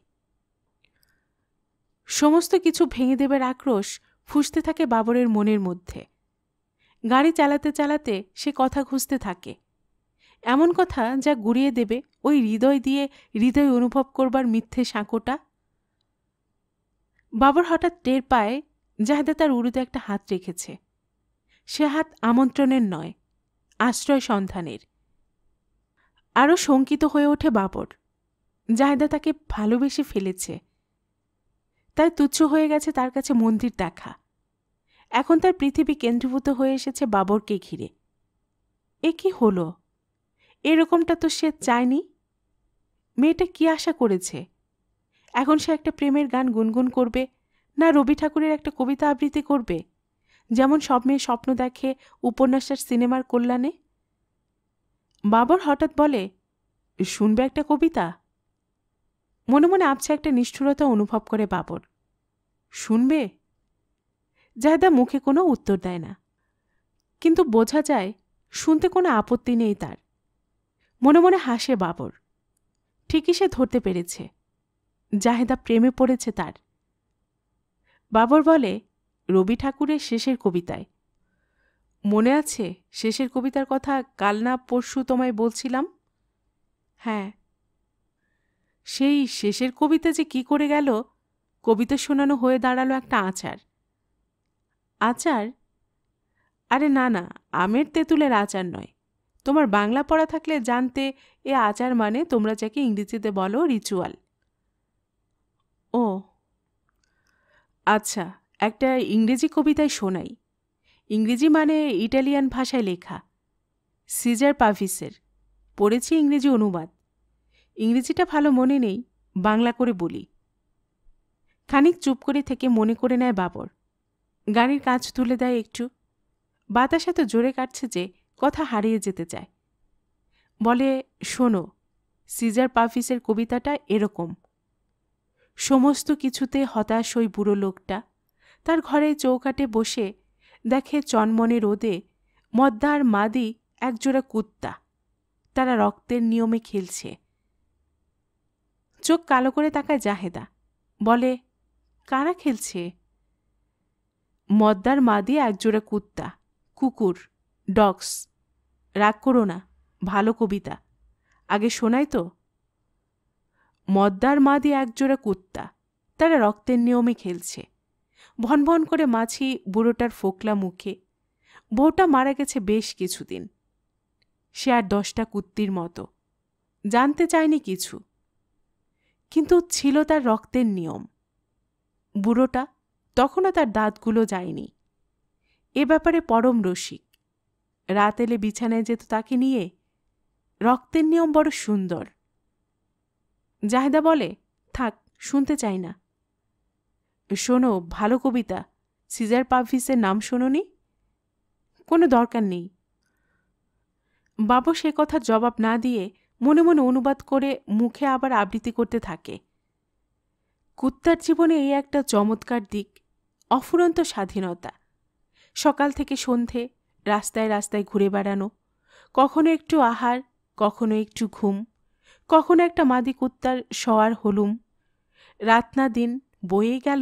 Speaker 1: সমস্ত কিছু ভেঙে দেবার আক্রোশ ফুসতে থাকে বাবরের মনের মধ্যে গাড়ি চালাতে চালাতে সে কথা খুঁজতে থাকে এমন কথা যা গুড়িয়ে দেবে ওই হৃদয় দিয়ে হৃদয় অনুভব করবার মিথ্যে সাঁকোটা বাবর হঠাৎ টের পায় জাহেদা তার উড়ুতে একটা হাত রেখেছে সে হাত আমন্ত্রণের নয় আশ্রয় সন্ধানের আরও শঙ্কিত হয়ে ওঠে বাবর জাহেদা তাকে ভালোবেসে ফেলেছে তাই তুচ্ছ হয়ে গেছে তার কাছে মন্দির দেখা এখন তার পৃথিবী কেন্দ্রীভূত হয়ে এসেছে বাবরকে ঘিরে এ কি হলো এরকমটা তো সে চায়নি মেয়েটা কি আশা করেছে এখন সে একটা প্রেমের গান গুনগুন করবে না রবি ঠাকুরের একটা কবিতা আবৃত্তি করবে যেমন সব মেয়ে স্বপ্ন দেখে উপন্যাসের সিনেমার কল্যাণে বাবর হঠাৎ বলে শুনবে একটা কবিতা মনে মনে আবছা একটা নিষ্ঠুরতা অনুভব করে বাবর শুনবে জাহেদা মুখে কোনো উত্তর দেয় না কিন্তু বোঝা যায় শুনতে কোনো আপত্তি নেই তার মনে মনে হাসে বাবর ঠিকই সে ধরতে পেরেছে জাহেদা প্রেমে পড়েছে তার বাবর বলে রবি ঠাকুরের শেষের কবিতায় মনে আছে শেষের কবিতার কথা কাল না পরশু তোমায় বলছিলাম হ্যাঁ সেই শেষের কবিতা যে কি করে গেল কবিতা শোনানো হয়ে দাঁড়ালো একটা আচার আচার আরে না না আমের তেঁতুলের আচার নয় তোমার বাংলা পড়া থাকলে জানতে এ আচার মানে তোমরা যাকে ইংরেজিতে বলো রিচুয়াল ও আচ্ছা একটা ইংরেজি কবিতায় শোনাই ইংরেজি মানে ইটালিয়ান ভাষায় লেখা সিজার পাভিসের পড়েছি ইংরেজি অনুবাদ ইংরেজিটা ভালো মনে নেই বাংলা করে বলি খানিক চুপ করে থেকে মনে করে নেয় বাবর গাড়ির কাজ তুলে দেয় একটু বাতাস এত জোরে কাটছে যে কথা হারিয়ে যেতে চায় বলে শোনো সিজার পাফিসের কবিতাটা এরকম সমস্ত কিছুতে হতাশ ওই বুড়ো লোকটা তার ঘরে চৌকাটে বসে দেখে চনমনে রোদে মদ্দা আর মাদি একজোড়া কুত্তা তারা রক্তের নিয়মে খেলছে চোখ কালো করে তাকায় জাহেদা বলে কারা খেলছে মদ্দার মা দিয়ে একজোড়া কুত্তা কুকুর ডগস রাগ করো না ভালো কবিতা আগে শোনাই তো মদ্দার মা দিয়ে একজোড়া কুত্তা তারা রক্তের নিয়মে খেলছে ভনভন করে মাছি বুড়োটার ফোকলা মুখে বউটা মারা গেছে বেশ কিছুদিন সে আর দশটা কুত্তির মতো জানতে চায়নি কিছু কিন্তু ছিল তার রক্তের নিয়ম বুড়োটা তখনও তার দাঁতগুলো যায়নি এ ব্যাপারে পরম রসিক রাত এলে বিছানায় যেত তাকে নিয়ে রক্তের নিয়ম বড় সুন্দর জাহেদা বলে থাক শুনতে চাই না শোনো ভালো কবিতা সিজার পাভিসের নাম শোনি কোনো দরকার নেই বাবু সে কথা জবাব না দিয়ে মনে মনে অনুবাদ করে মুখে আবার আবৃত্তি করতে থাকে কুত্তার জীবনে এই একটা চমৎকার দিক অফুরন্ত স্বাধীনতা সকাল থেকে সন্ধে রাস্তায় রাস্তায় ঘুরে বেড়ানো কখনো একটু আহার কখনো একটু ঘুম কখনো একটা মাদি কুত্তার শোয়ার হলুম রাত না দিন বয়ে গেল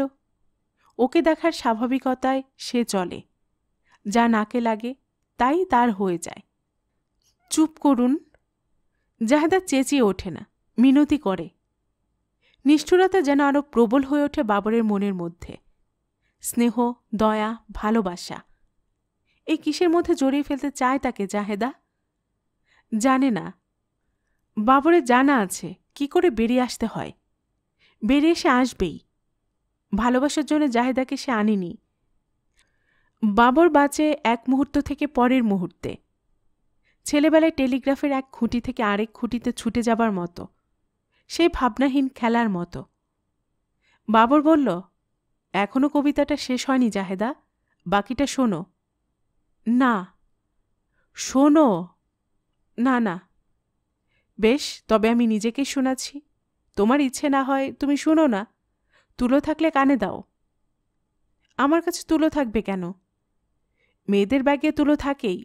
Speaker 1: ওকে দেখার স্বাভাবিকতায় সে চলে যা নাকে লাগে তাই তার হয়ে যায় চুপ করুন জাহেদা চেঁচিয়ে ওঠে না মিনতি করে নিষ্ঠুরতা যেন আরও প্রবল হয়ে ওঠে বাবরের মনের মধ্যে স্নেহ দয়া ভালোবাসা এই কিসের মধ্যে জড়িয়ে ফেলতে চায় তাকে জাহেদা জানে না বাবরে জানা আছে কি করে বেরিয়ে আসতে হয় বেরিয়ে এসে আসবেই ভালোবাসার জন্য জাহেদাকে সে আনেনি বাবর বাঁচে এক মুহূর্ত থেকে পরের মুহূর্তে ছেলেবেলায় টেলিগ্রাফের এক খুঁটি থেকে আরেক খুঁটিতে ছুটে যাবার মতো সেই ভাবনাহীন খেলার মতো বাবর বলল এখনও কবিতাটা শেষ হয়নি জাহেদা বাকিটা শোনো না শোনো না না বেশ তবে আমি নিজেকে শোনাচ্ছি তোমার ইচ্ছে না হয় তুমি শোনো না তুলো থাকলে কানে দাও আমার কাছে তুলো থাকবে কেন মেয়েদের ব্যাগে তুলো থাকেই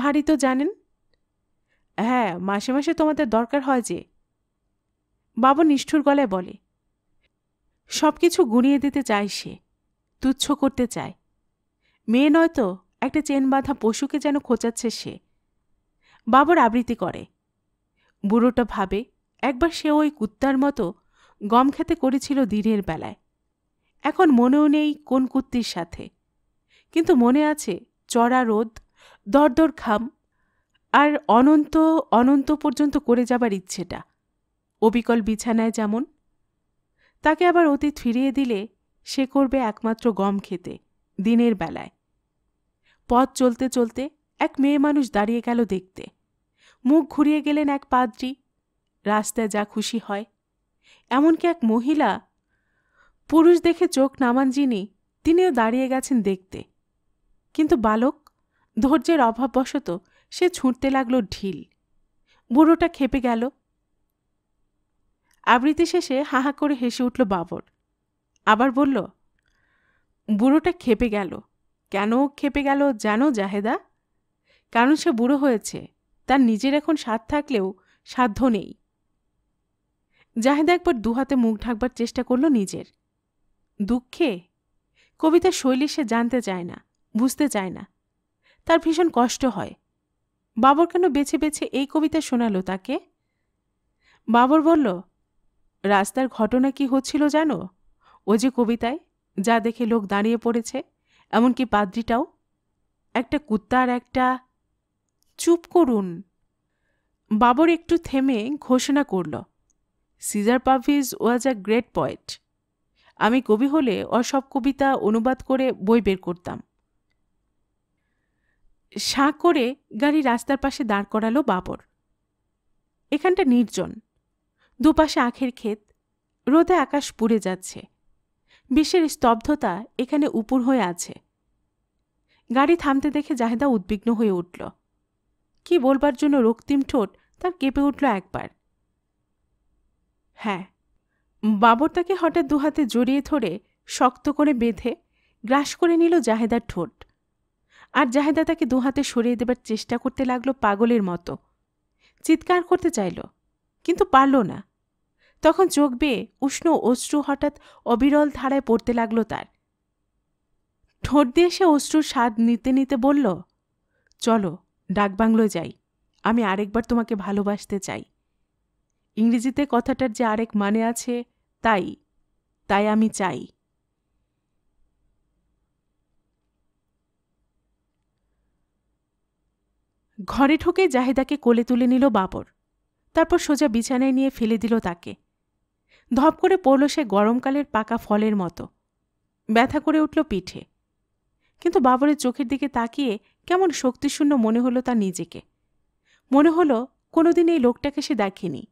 Speaker 1: ভারী তো জানেন হ্যাঁ মাসে মাসে তোমাদের দরকার হয় যে বাবু নিষ্ঠুর গলায় বলে সব কিছু গুনিয়ে দিতে চায় সে তুচ্ছ করতে চায় মেয়ে নয় তো একটা চেন বাঁধা পশুকে যেন খোঁচাচ্ছে সে বাবর আবৃত্তি করে বুড়োটা ভাবে একবার সে ওই কুত্তার মতো গম খেতে করেছিল দিনের বেলায় এখন মনেও নেই কোন কুত্তির সাথে কিন্তু মনে আছে চড়া রোদ দরদর খাম আর অনন্ত অনন্ত পর্যন্ত করে যাবার ইচ্ছেটা অবিকল বিছানায় যেমন তাকে আবার অতীত ফিরিয়ে দিলে সে করবে একমাত্র গম খেতে দিনের বেলায় পথ চলতে চলতে এক মেয়ে মানুষ দাঁড়িয়ে গেল দেখতে মুখ ঘুরিয়ে গেলেন এক পাদ্রি রাস্তায় যা খুশি হয় এমনকি এক মহিলা পুরুষ দেখে চোখ নামান যিনি তিনিও দাঁড়িয়ে গেছেন দেখতে কিন্তু বালক ধৈর্যের অভাববশত সে ছুঁড়তে লাগল ঢিল বুড়োটা খেপে গেল আবৃত্তি শেষে হাহা করে হেসে উঠল বাবর আবার বলল বুড়োটা খেপে গেল কেন খেপে গেল জানো জাহেদা কারণ সে বুড়ো হয়েছে তার নিজের এখন স্বাদ থাকলেও সাধ্য নেই জাহেদা একবার দুহাতে মুখ ঢাকবার চেষ্টা করল নিজের দুঃখে কবিতার শৈলী সে জানতে চায় না বুঝতে চায় না তার ভীষণ কষ্ট হয় বাবর কেন বেছে বেছে এই কবিতা শোনালো তাকে বাবর বলল রাস্তার ঘটনা কি হচ্ছিল জানো ও যে কবিতায় যা দেখে লোক দাঁড়িয়ে পড়েছে এমনকি পাদ্রিটাও একটা কুত্তার একটা চুপ করুন বাবর একটু থেমে ঘোষণা করল Cesare Pavese was a great poet আমি কবি হলে অসব কবিতা অনুবাদ করে বই বের করতাম শাঁ করে গাড়ি রাস্তার পাশে দাঁড় করালো বাবর এখানটা নির্জন দুপাশে আখের ক্ষেত রোদে আকাশ পুড়ে যাচ্ছে বিশ্বের স্তব্ধতা এখানে উপর হয়ে আছে গাড়ি থামতে দেখে জাহেদা উদ্বিগ্ন হয়ে উঠল কি বলবার জন্য রক্তিম ঠোঁট তার কেঁপে উঠল একবার হ্যাঁ বাবর তাকে হঠাৎ দুহাতে জড়িয়ে ধরে শক্ত করে বেঁধে গ্রাস করে নিল জাহেদার ঠোঁট আর জাহেদা তাকে দুহাতে সরিয়ে দেবার চেষ্টা করতে লাগলো পাগলের মতো চিৎকার করতে চাইল কিন্তু পারল না তখন চোখ বেয়ে উষ্ণ অশ্রু হঠাৎ অবিরল ধারায় পড়তে লাগলো তার ঠোঁট দিয়ে সে অশ্রুর স্বাদ নিতে নিতে বলল চলো ডাকবাংলো যাই আমি আরেকবার তোমাকে ভালোবাসতে চাই ইংরেজিতে কথাটার যে আরেক মানে আছে তাই তাই আমি চাই ঘরে ঢুকে জাহেদাকে কোলে তুলে নিল বাবর তারপর সোজা বিছানায় নিয়ে ফেলে দিল তাকে ধপ করে পড়ল সে গরমকালের পাকা ফলের মতো ব্যথা করে উঠল পিঠে কিন্তু বাবরের চোখের দিকে তাকিয়ে কেমন শক্তিশূন্য মনে হলো তা নিজেকে মনে হলো কোনোদিন এই লোকটাকে সে দেখেনি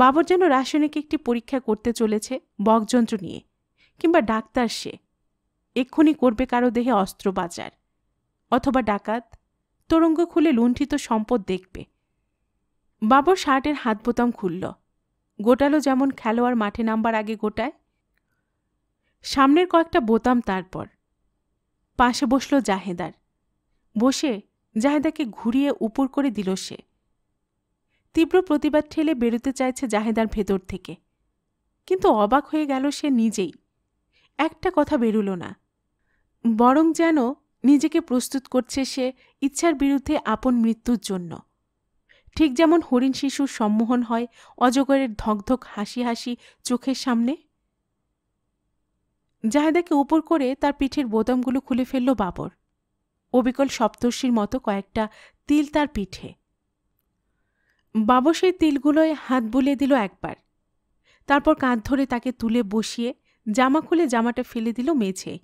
Speaker 1: বাবর যেন রাসায়নিক একটি পরীক্ষা করতে চলেছে বকযন্ত্র নিয়ে কিংবা ডাক্তার সে এক্ষুনি করবে কারো দেহে অস্ত্র বাজার অথবা ডাকাত তরঙ্গ খুলে লুণ্ঠিত সম্পদ দেখবে বাবর শার্টের হাত বোতাম খুলল গোটালো যেমন খেলোয়াড় মাঠে নামবার আগে গোটায় সামনের কয়েকটা বোতাম তারপর পাশে বসল জাহেদার বসে জাহেদাকে ঘুরিয়ে উপর করে দিল সে তীব্র প্রতিবাদ ঠেলে বেরোতে চাইছে জাহেদার ভেতর থেকে কিন্তু অবাক হয়ে গেল সে নিজেই একটা কথা বেরুল না বরং যেন নিজেকে প্রস্তুত করছে সে ইচ্ছার বিরুদ্ধে আপন মৃত্যুর জন্য ঠিক যেমন হরিণ শিশুর সম্মোহন হয় অজগরের ধকধক হাসি হাসি চোখের সামনে জাহেদাকে উপর করে তার পিঠের বোতামগুলো খুলে ফেলল বাবর অবিকল সপ্তর্ষির মতো কয়েকটা তিল তার পিঠে বাবু সেই তিলগুলোয় হাত বুলিয়ে দিল একবার তারপর কাঁধ ধরে তাকে তুলে বসিয়ে জামা খুলে জামাটা ফেলে দিল মেঝে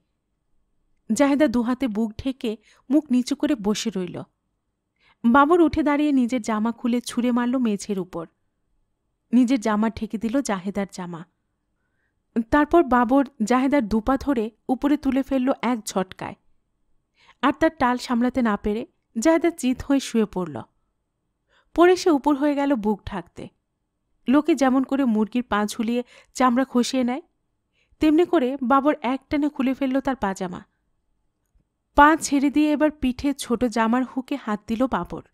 Speaker 1: জাহেদা দুহাতে বুক ঢেকে মুখ নিচু করে বসে রইল বাবর উঠে দাঁড়িয়ে নিজের জামা খুলে ছুঁড়ে মারল মেঝের উপর নিজের জামা ঠেকে দিল জাহেদার জামা তারপর বাবর জাহেদার দুপা ধরে উপরে তুলে ফেলল এক ঝটকায় আর তার টাল সামলাতে না পেরে জাহেদা চিত হয়ে শুয়ে পড়ল পরে সে উপর হয়ে গেল বুক ঢাকতে লোকে যেমন করে মুরগির পা ঝুলিয়ে চামড়া খসিয়ে নেয় তেমনি করে বাবর একটানে খুলে ফেলল তার পাজামা পা ছেড়ে দিয়ে এবার পিঠে ছোট জামার হুকে হাত দিল বাবর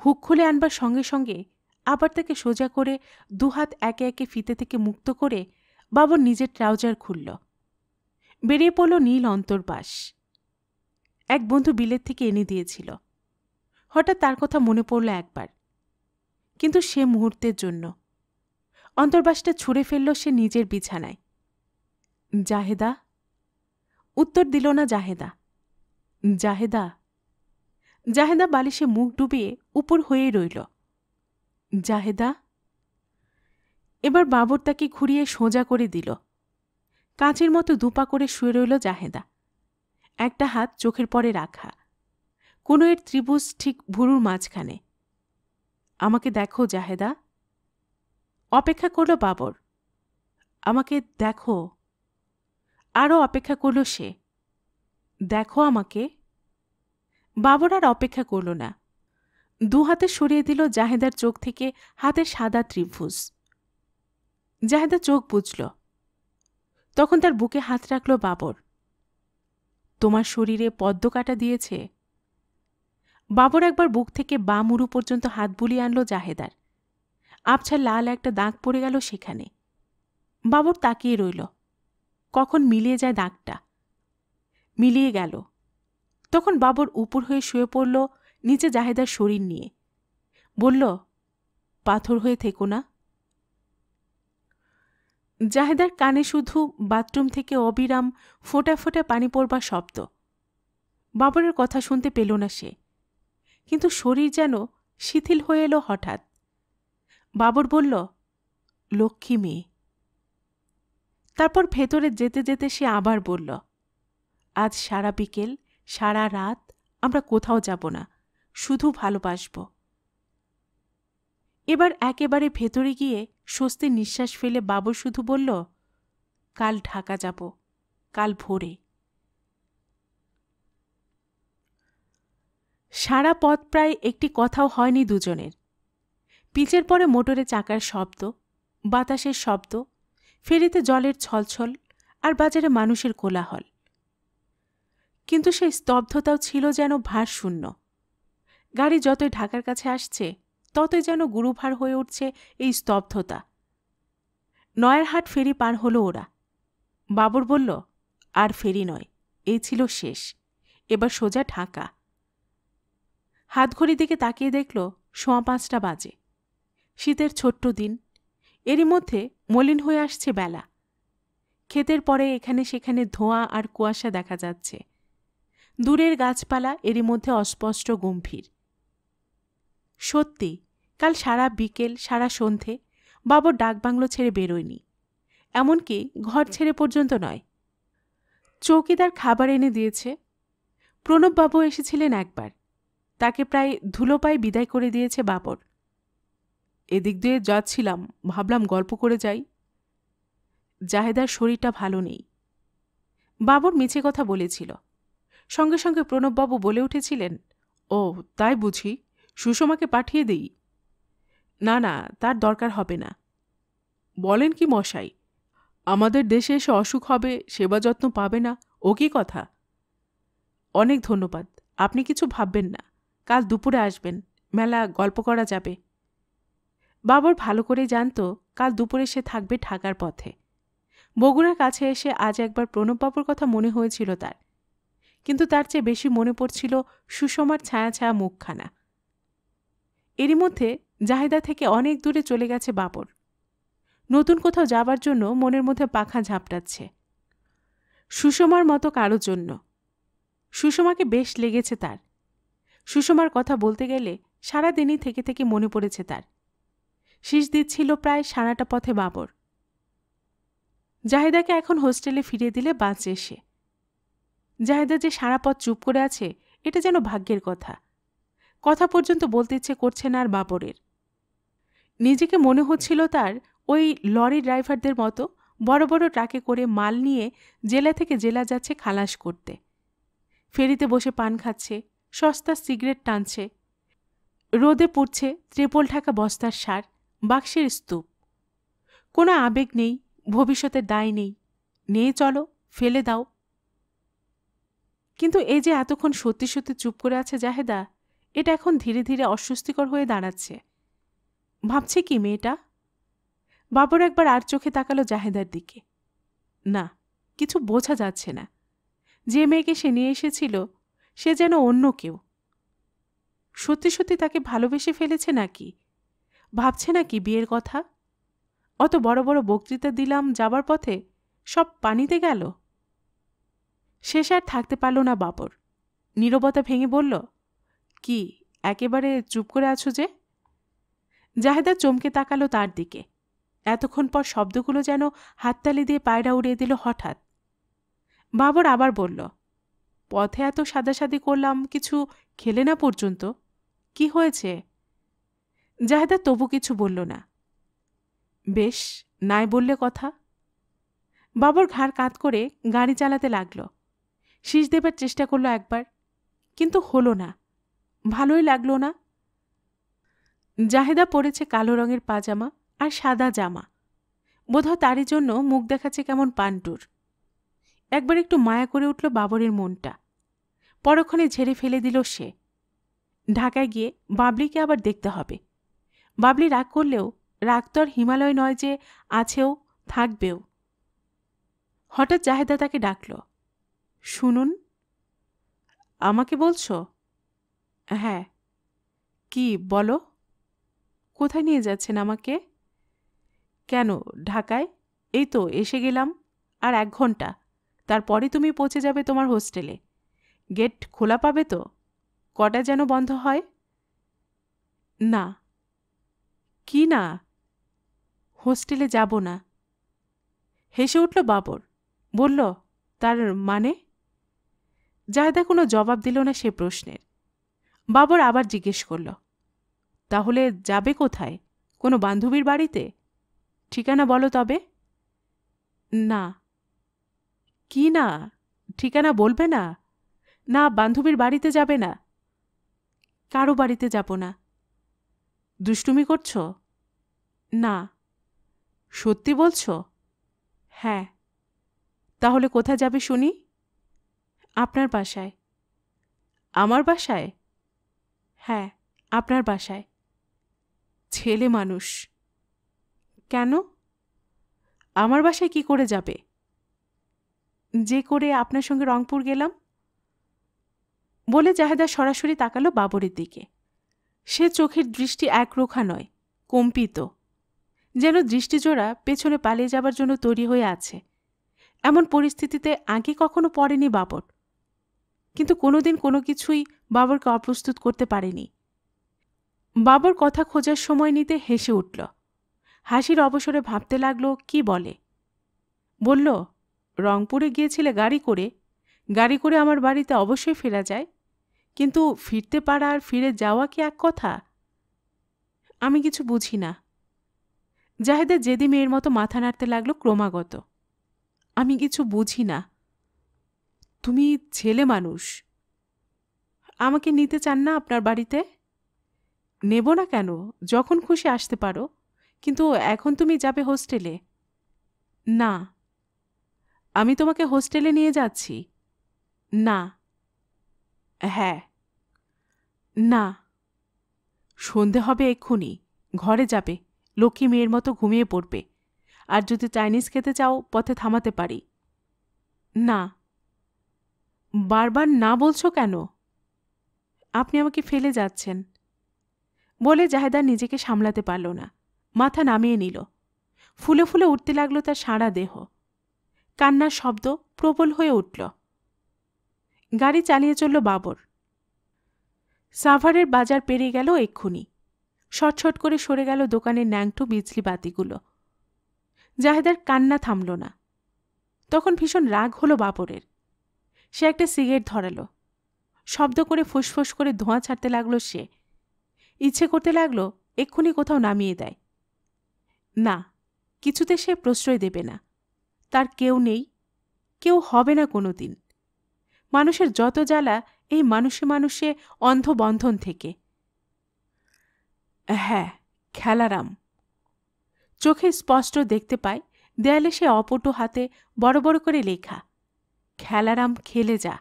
Speaker 1: হুক খুলে আনবার সঙ্গে সঙ্গে আবার তাকে সোজা করে দুহাত একে একে ফিতে থেকে মুক্ত করে বাবর নিজের ট্রাউজার খুলল বেরিয়ে পড়ল নীল অন্তর্বাস এক বন্ধু বিলের থেকে এনে দিয়েছিল হঠাৎ তার কথা মনে পড়ল একবার কিন্তু সে মুহূর্তের জন্য অন্তর্বাসটা ছুঁড়ে ফেলল সে নিজের বিছানায় জাহেদা উত্তর দিল না জাহেদা জাহেদা জাহেদা বালিশে মুখ ডুবিয়ে উপর হয়ে রইল জাহেদা এবার বাবর তাকে ঘুরিয়ে সোজা করে দিল কাঁচের মতো দুপা করে শুয়ে রইল জাহেদা একটা হাত চোখের পরে রাখা কোনো এর ত্রিভুজ ঠিক ভুরুর মাঝখানে আমাকে দেখো জাহেদা অপেক্ষা করল বাবর আমাকে দেখো আরও অপেক্ষা করল সে দেখো আমাকে বাবর আর অপেক্ষা করল না দু হাতে সরিয়ে দিল জাহেদার চোখ থেকে হাতে সাদা ত্রিভুজ জাহেদা চোখ বুঝল তখন তার বুকে হাত রাখল বাবর তোমার শরীরে পদ্ম কাটা দিয়েছে বাবর একবার বুক থেকে বা মুরু পর্যন্ত হাত বুলিয়ে আনলো জাহেদার আবছা লাল একটা দাগ পড়ে গেল সেখানে বাবর তাকিয়ে রইল কখন মিলিয়ে যায় দাগটা মিলিয়ে গেল তখন বাবর উপর হয়ে শুয়ে পড়ল নিচে জাহেদার শরীর নিয়ে বলল পাথর হয়ে থেকো না জাহেদার কানে শুধু বাথরুম থেকে অবিরাম ফোঁটা ফোঁটা পানি পড়বার শব্দ বাবরের কথা শুনতে পেল না সে কিন্তু শরীর যেন শিথিল হয়ে এলো হঠাৎ বাবর বলল লক্ষ্মী মেয়ে তারপর ভেতরে যেতে যেতে সে আবার বলল আজ সারা বিকেল সারা রাত আমরা কোথাও যাব না শুধু ভালোবাসব এবার একেবারে ভেতরে গিয়ে স্বস্তির নিঃশ্বাস ফেলে বাবু শুধু বলল কাল ঢাকা যাব কাল ভোরে সারা পথ প্রায় একটি কথাও হয়নি দুজনের পিচের পরে মোটরে চাকার শব্দ বাতাসের শব্দ ফেরিতে জলের ছলছল আর বাজারে মানুষের কোলাহল কিন্তু সেই স্তব্ধতাও ছিল যেন ভারশূন্য গাড়ি যতই ঢাকার কাছে আসছে ততই যেন গুরুভার হয়ে উঠছে এই স্তব্ধতা নয়ারহাট ফেরি পার হলো ওরা বাবর বলল আর ফেরি নয় এই ছিল শেষ এবার সোজা ঢাকা হাতঘড়ি দিকে তাকিয়ে দেখল সোয়া পাঁচটা বাজে শীতের ছোট্ট দিন এরই মধ্যে মলিন হয়ে আসছে বেলা ক্ষেতের পরে এখানে সেখানে ধোঁয়া আর কুয়াশা দেখা যাচ্ছে দূরের গাছপালা এরই মধ্যে অস্পষ্ট গম্ভীর সত্যি কাল সারা বিকেল সারা সন্ধে বাবর ডাকবাংলো ছেড়ে বেরোয়নি এমনকি ঘর ছেড়ে পর্যন্ত নয় চৌকিদার খাবার এনে দিয়েছে প্রণববাবু এসেছিলেন একবার তাকে প্রায় ধুলোপায় বিদায় করে দিয়েছে বাবর এদিক দিয়ে যাচ্ছিলাম ভাবলাম গল্প করে যাই জাহেদার শরীরটা ভালো নেই বাবর মিছে কথা বলেছিল সঙ্গে সঙ্গে প্রণববাবু বলে উঠেছিলেন ও তাই বুঝি সুষমাকে পাঠিয়ে দিই না না তার দরকার হবে না বলেন কি মশাই আমাদের দেশে এসে অসুখ হবে সেবা যত্ন পাবে না ও কি কথা অনেক ধন্যবাদ আপনি কিছু ভাববেন না কাল দুপুরে আসবেন মেলা গল্প করা যাবে বাবর ভালো করে জানত কাল দুপুরে সে থাকবে ঢাকার পথে বগুড়ার কাছে এসে আজ একবার প্রণববাবুর কথা মনে হয়েছিল তার কিন্তু তার চেয়ে বেশি মনে পড়ছিল সুষমার ছায়া ছায়া মুখখানা এরই মধ্যে জাহিদা থেকে অনেক দূরে চলে গেছে বাবর নতুন কোথাও যাবার জন্য মনের মধ্যে পাখা ঝাপটাচ্ছে সুষমার মতো কারো জন্য সুষমাকে বেশ লেগেছে তার সুষমার কথা বলতে গেলে সারাদিনই থেকে থেকে মনে পড়েছে তার শীষ দিচ্ছিল প্রায় সারাটা পথে বাবর জাহেদাকে এখন হোস্টেলে ফিরিয়ে দিলে বাঁচে এসে জাহেদা যে সারা পথ চুপ করে আছে এটা যেন ভাগ্যের কথা কথা পর্যন্ত বলতে ইচ্ছে করছে না আর বাবরের নিজেকে মনে হচ্ছিল তার ওই লরি ড্রাইভারদের মতো বড় বড় ট্রাকে করে মাল নিয়ে জেলা থেকে জেলা যাচ্ছে খালাস করতে ফেরিতে বসে পান খাচ্ছে সস্তা সিগারেট টানছে রোদে পড়ছে ত্রিপল ঢাকা বস্তার সার বাক্সের স্তূপ কোনো আবেগ নেই ভবিষ্যতে দায় নেই নিয়ে চলো ফেলে দাও কিন্তু এই যে এতক্ষণ সত্যি সত্যি চুপ করে আছে জাহেদা এটা এখন ধীরে ধীরে অস্বস্তিকর হয়ে দাঁড়াচ্ছে ভাবছে কি মেয়েটা বাবর একবার আর চোখে তাকালো জাহেদার দিকে না কিছু বোঝা যাচ্ছে না যে মেয়েকে সে নিয়ে এসেছিল সে যেন অন্য কেউ সত্যি সত্যি তাকে ভালোবেসে ফেলেছে নাকি ভাবছে নাকি বিয়ের কথা অত বড় বড় বক্তৃতা দিলাম যাবার পথে সব পানিতে গেল শেষ আর থাকতে পারল না বাবর নীরবতা ভেঙে বলল কি একেবারে চুপ করে আছো যে জাহেদা চমকে তাকালো তার দিকে এতক্ষণ পর শব্দগুলো যেন হাততালি দিয়ে পায়রা উড়িয়ে দিল হঠাৎ বাবর আবার বলল পথে এত সাদাসাদি করলাম কিছু খেলে না পর্যন্ত কি হয়েছে জাহেদা তবু কিছু বলল না বেশ নাই বললে কথা বাবর ঘাড় কাত করে গাড়ি চালাতে লাগল শীষ দেবার চেষ্টা করলো একবার কিন্তু হলো না ভালোই লাগলো না জাহেদা পরেছে কালো রঙের পাজামা আর সাদা জামা বোধহয় তারই জন্য মুখ দেখাচ্ছে কেমন পান্টুর একবার একটু মায়া করে উঠল বাবরের মনটা পরক্ষণে ঝেড়ে ফেলে দিল সে ঢাকায় গিয়ে বাবলিকে আবার দেখতে হবে বাবলি রাগ করলেও রাগ তো আর হিমালয় নয় যে আছেও থাকবেও হঠাৎ জাহেদা তাকে ডাকল শুনুন আমাকে বলছো হ্যাঁ কি বলো কোথায় নিয়ে যাচ্ছেন আমাকে কেন ঢাকায় এই তো এসে গেলাম আর এক ঘন্টা তারপরে তুমি পৌঁছে যাবে তোমার হোস্টেলে গেট খোলা পাবে তো কটা যেন বন্ধ হয় না কি না হোস্টেলে যাব না হেসে উঠল বাবর বলল তার মানে জায়দা কোনো জবাব দিল না সে প্রশ্নের বাবর আবার জিজ্ঞেস করল তাহলে যাবে কোথায় কোনো বান্ধবীর বাড়িতে ঠিকানা বলো তবে না কি না ঠিকানা বলবে না না বান্ধবীর বাড়িতে যাবে না কারো বাড়িতে যাব না দুষ্টুমি করছ না সত্যি বলছ হ্যাঁ তাহলে কোথায় যাবে শুনি আপনার বাসায় আমার বাসায় হ্যাঁ আপনার বাসায় ছেলে মানুষ কেন আমার বাসায় কি করে যাবে যে করে আপনার সঙ্গে রংপুর গেলাম বলে জাহেদা সরাসরি তাকালো বাবরের দিকে সে চোখের দৃষ্টি একরোখা নয় কম্পিত যেন দৃষ্টিজোড়া পেছনে পালিয়ে যাবার জন্য তৈরি হয়ে আছে এমন পরিস্থিতিতে আগে কখনো পড়েনি বাবর কিন্তু কোনোদিন কোনো কিছুই বাবরকে অপ্রস্তুত করতে পারেনি বাবর কথা খোঁজার সময় নিতে হেসে উঠল হাসির অবসরে ভাবতে লাগলো কি বলে বলল রংপুরে গিয়েছিলে গাড়ি করে গাড়ি করে আমার বাড়িতে অবশ্যই ফেরা যায় কিন্তু ফিরতে পারা আর ফিরে যাওয়া কি এক কথা আমি কিছু বুঝি না জাহেদা যেদি মেয়ের মতো মাথা নাড়তে লাগলো ক্রমাগত আমি কিছু বুঝি না তুমি ছেলে মানুষ আমাকে নিতে চান না আপনার বাড়িতে নেব না কেন যখন খুশি আসতে পারো কিন্তু এখন তুমি যাবে হোস্টেলে না আমি তোমাকে হোস্টেলে নিয়ে যাচ্ছি না হ্যাঁ না সন্ধে হবে এক্ষুনি ঘরে যাবে লক্ষ্মী মেয়ের মতো ঘুমিয়ে পড়বে আর যদি চাইনিজ খেতে চাও পথে থামাতে পারি না বারবার না বলছো কেন আপনি আমাকে ফেলে যাচ্ছেন বলে জাহেদা নিজেকে সামলাতে পারল না মাথা নামিয়ে নিল ফুলে ফুলে উঠতে লাগলো তার সারা দেহ কান্নার শব্দ প্রবল হয়ে উঠল গাড়ি চালিয়ে চলল বাবর সাভারের বাজার পেরিয়ে গেল এক্ষুনি ছটছট করে সরে গেল দোকানের ন্যাংটু বিজলি বাতিগুলো জাহেদার কান্না থামল না তখন ভীষণ রাগ হলো বাবরের সে একটা সিগারেট ধরালো শব্দ করে ফুসফুস করে ধোঁয়া ছাড়তে লাগলো সে ইচ্ছে করতে লাগলো এক্ষুনি কোথাও নামিয়ে দেয় না কিছুতে সে প্রশ্রয় দেবে না তার কেউ নেই কেউ হবে না কোনো দিন মানুষের যত জ্বালা এই মানুষে মানুষে অন্ধবন্ধন থেকে হ্যাঁ খেলারাম চোখে স্পষ্ট দেখতে পায় দেয়ালে সে অপটু হাতে বড় বড় করে লেখা খেলারাম খেলে যা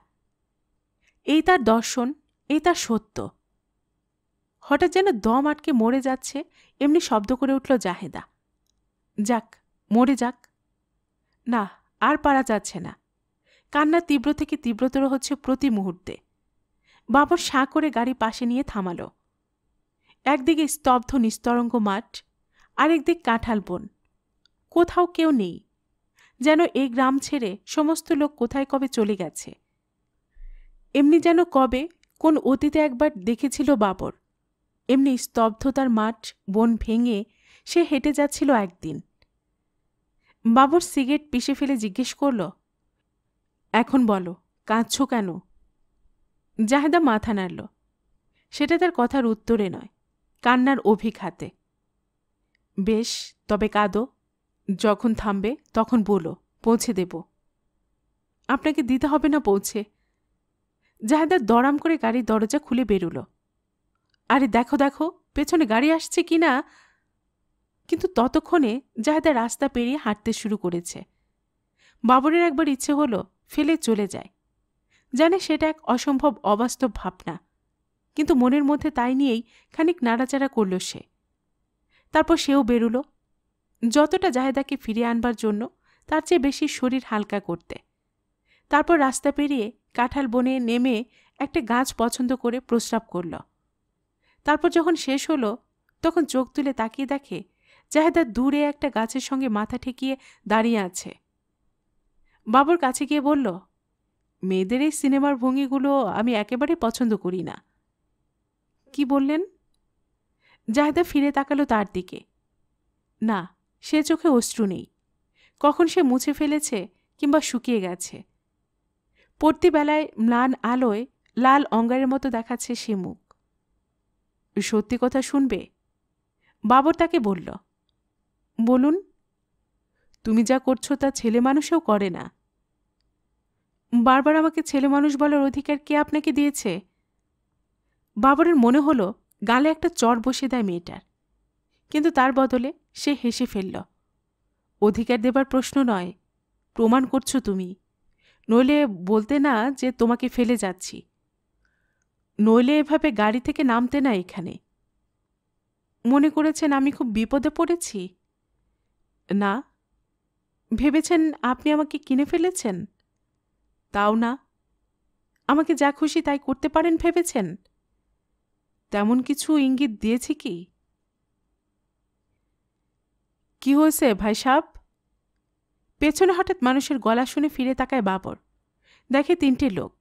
Speaker 1: এই তার দর্শন এই তার সত্য হঠাৎ যেন দম আটকে মরে যাচ্ছে এমনি শব্দ করে উঠল জাহেদা যাক মরে যাক না আর পারা যাচ্ছে না কান্না তীব্র থেকে তীব্রতর হচ্ছে প্রতি মুহূর্তে বাবর সাঁ করে গাড়ি পাশে নিয়ে থামাল একদিকে স্তব্ধ নিস্তরঙ্গ মাঠ আরেকদিক কাঁঠাল বন কোথাও কেউ নেই যেন এই গ্রাম ছেড়ে সমস্ত লোক কোথায় কবে চলে গেছে এমনি যেন কবে কোন অতীতে একবার দেখেছিল বাবর এমনি স্তব্ধতার মাঠ বন ভেঙে সে হেঁটে যাচ্ছিল একদিন বাবর সিগারেট পিষে ফেলে জিজ্ঞেস করল এখন বলো কাঁদছ কেন জাহেদা মাথা নাড়ল সেটা তার কথার উত্তরে নয় কান্নার অভিঘাতে বেশ তবে কাঁদো যখন থামবে তখন বলো পৌঁছে দেব আপনাকে দিতে হবে না পৌঁছে জাহেদা দরাম করে গাড়ির দরজা খুলে বেরুল আরে দেখো দেখো পেছনে গাড়ি আসছে কি না কিন্তু ততক্ষণে জাহেদা রাস্তা পেরিয়ে হাঁটতে শুরু করেছে বাবরের একবার ইচ্ছে হলো ফেলে চলে যায় জানে সেটা এক অসম্ভব অবাস্তব ভাবনা কিন্তু মনের মধ্যে তাই নিয়েই খানিক নাড়াচাড়া করল সে তারপর সেও বেরুলো যতটা জাহেদাকে ফিরিয়ে আনবার জন্য তার চেয়ে বেশি শরীর হালকা করতে তারপর রাস্তা পেরিয়ে কাঁঠাল বনে নেমে একটা গাছ পছন্দ করে প্রস্রাব করল তারপর যখন শেষ হলো তখন চোখ তুলে তাকিয়ে দেখে জাহেদা দূরে একটা গাছের সঙ্গে মাথা ঠেকিয়ে দাঁড়িয়ে আছে বাবুর কাছে গিয়ে বলল মেয়েদের এই সিনেমার ভঙ্গিগুলো আমি একেবারে পছন্দ করি না কি বললেন জাহেদা ফিরে তাকালো তার দিকে না সে চোখে অশ্রু নেই কখন সে মুছে ফেলেছে কিংবা শুকিয়ে গেছে বেলায় ম্লান আলোয় লাল অঙ্গারের মতো দেখাচ্ছে সে মুখ সত্যি কথা শুনবে বাবর তাকে বলল বলুন তুমি যা করছো তা ছেলে মানুষেও করে না বারবার আমাকে ছেলে মানুষ বলার অধিকার কে আপনাকে দিয়েছে বাবরের মনে হলো গালে একটা চর বসে দেয় মেয়েটার কিন্তু তার বদলে সে হেসে ফেলল অধিকার দেবার প্রশ্ন নয় প্রমাণ করছো তুমি নইলে বলতে না যে তোমাকে ফেলে যাচ্ছি নইলে এভাবে গাড়ি থেকে নামতে না এখানে মনে করেছেন আমি খুব বিপদে পড়েছি না ভেবেছেন আপনি আমাকে কিনে ফেলেছেন তাও না আমাকে যা খুশি তাই করতে পারেন ভেবেছেন তেমন কিছু ইঙ্গিত দিয়েছি কি কি হয়েছে ভাই সাহ পেছনে হঠাৎ মানুষের গলা শুনে ফিরে তাকায় বাবর দেখে তিনটে লোক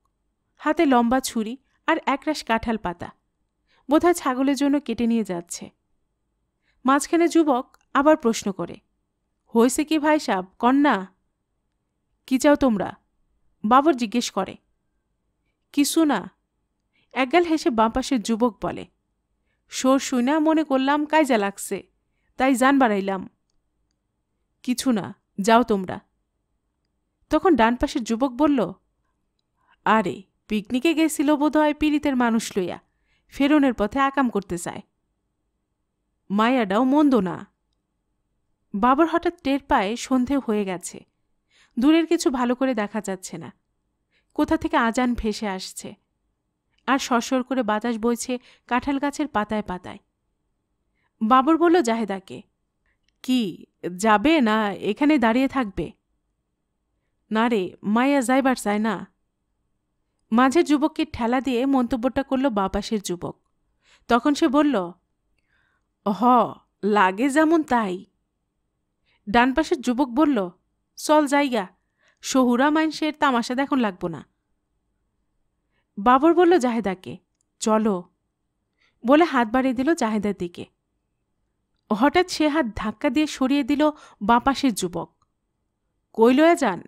Speaker 1: হাতে লম্বা ছুরি আর একরাশ কাঁঠাল পাতা বোধহয় ছাগলের জন্য কেটে নিয়ে যাচ্ছে মাঝখানে যুবক আবার প্রশ্ন করে হয়েছে কি ভাই সাব কন্যা কি চাও তোমরা বাবর জিজ্ঞেস করে কিছু না একগাল হেসে বাম পাশের যুবক বলে সোর শুনা মনে করলাম কায়জা লাগছে তাই যান বাড়াইলাম কিছু না যাও তোমরা তখন ডান পাশের যুবক বলল আরে পিকনিকে গেছিল বোধহয় পীড়িতের মানুষ লইয়া ফেরনের পথে আকাম করতে চায় মায়াডাও মন্দ না বাবর হঠাৎ টের পায়ে সন্ধে হয়ে গেছে দূরের কিছু ভালো করে দেখা যাচ্ছে না কোথা থেকে আজান ভেসে আসছে আর সরসর করে বাতাস বইছে কাঁঠাল গাছের পাতায় পাতায় বাবর বলল জাহেদাকে কি যাবে না এখানে দাঁড়িয়ে থাকবে না রে মায়া যাইবার চায় না মাঝের যুবককে ঠেলা দিয়ে মন্তব্যটা করল বাপাসের যুবক তখন সে বলল হ লাগে যেমন তাই ডান পাশের যুবক বলল চল যাইগা শহুরা মাইনসের তামাশা দেখন লাগবো না বাবর বলল জাহেদাকে চলো বলে হাত বাড়িয়ে দিল জাহেদার দিকে হঠাৎ সে হাত ধাক্কা দিয়ে সরিয়ে দিল বাপাসের যুবক কইলয়া যান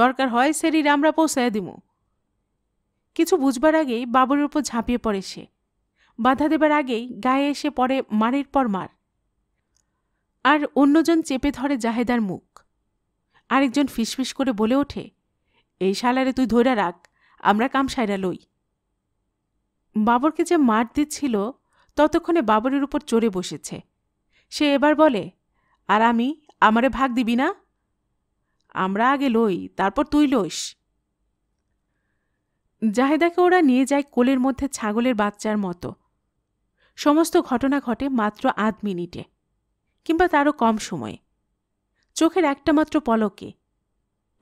Speaker 1: দরকার হয় সেরির আমরা পৌঁছায় দিমু কিছু বুঝবার আগেই বাবরের উপর ঝাঁপিয়ে পড়ে সে বাধা দেবার আগেই গায়ে এসে পড়ে মারের পর মার আর অন্যজন চেপে ধরে জাহেদার মুখ আরেকজন ফিসফিস করে বলে ওঠে এই শালারে তুই ধরে রাখ আমরা কাম সাইরা লই বাবরকে যে মার দিচ্ছিল ততক্ষণে বাবরের উপর চড়ে বসেছে সে এবার বলে আর আমি আমারে ভাগ দিবি না আমরা আগে লই তারপর তুই লইস জাহেদাকে ওরা নিয়ে যায় কোলের মধ্যে ছাগলের বাচ্চার মতো সমস্ত ঘটনা ঘটে মাত্র আধ মিনিটে কিংবা তারও কম সময়ে চোখের একটা মাত্র পলকে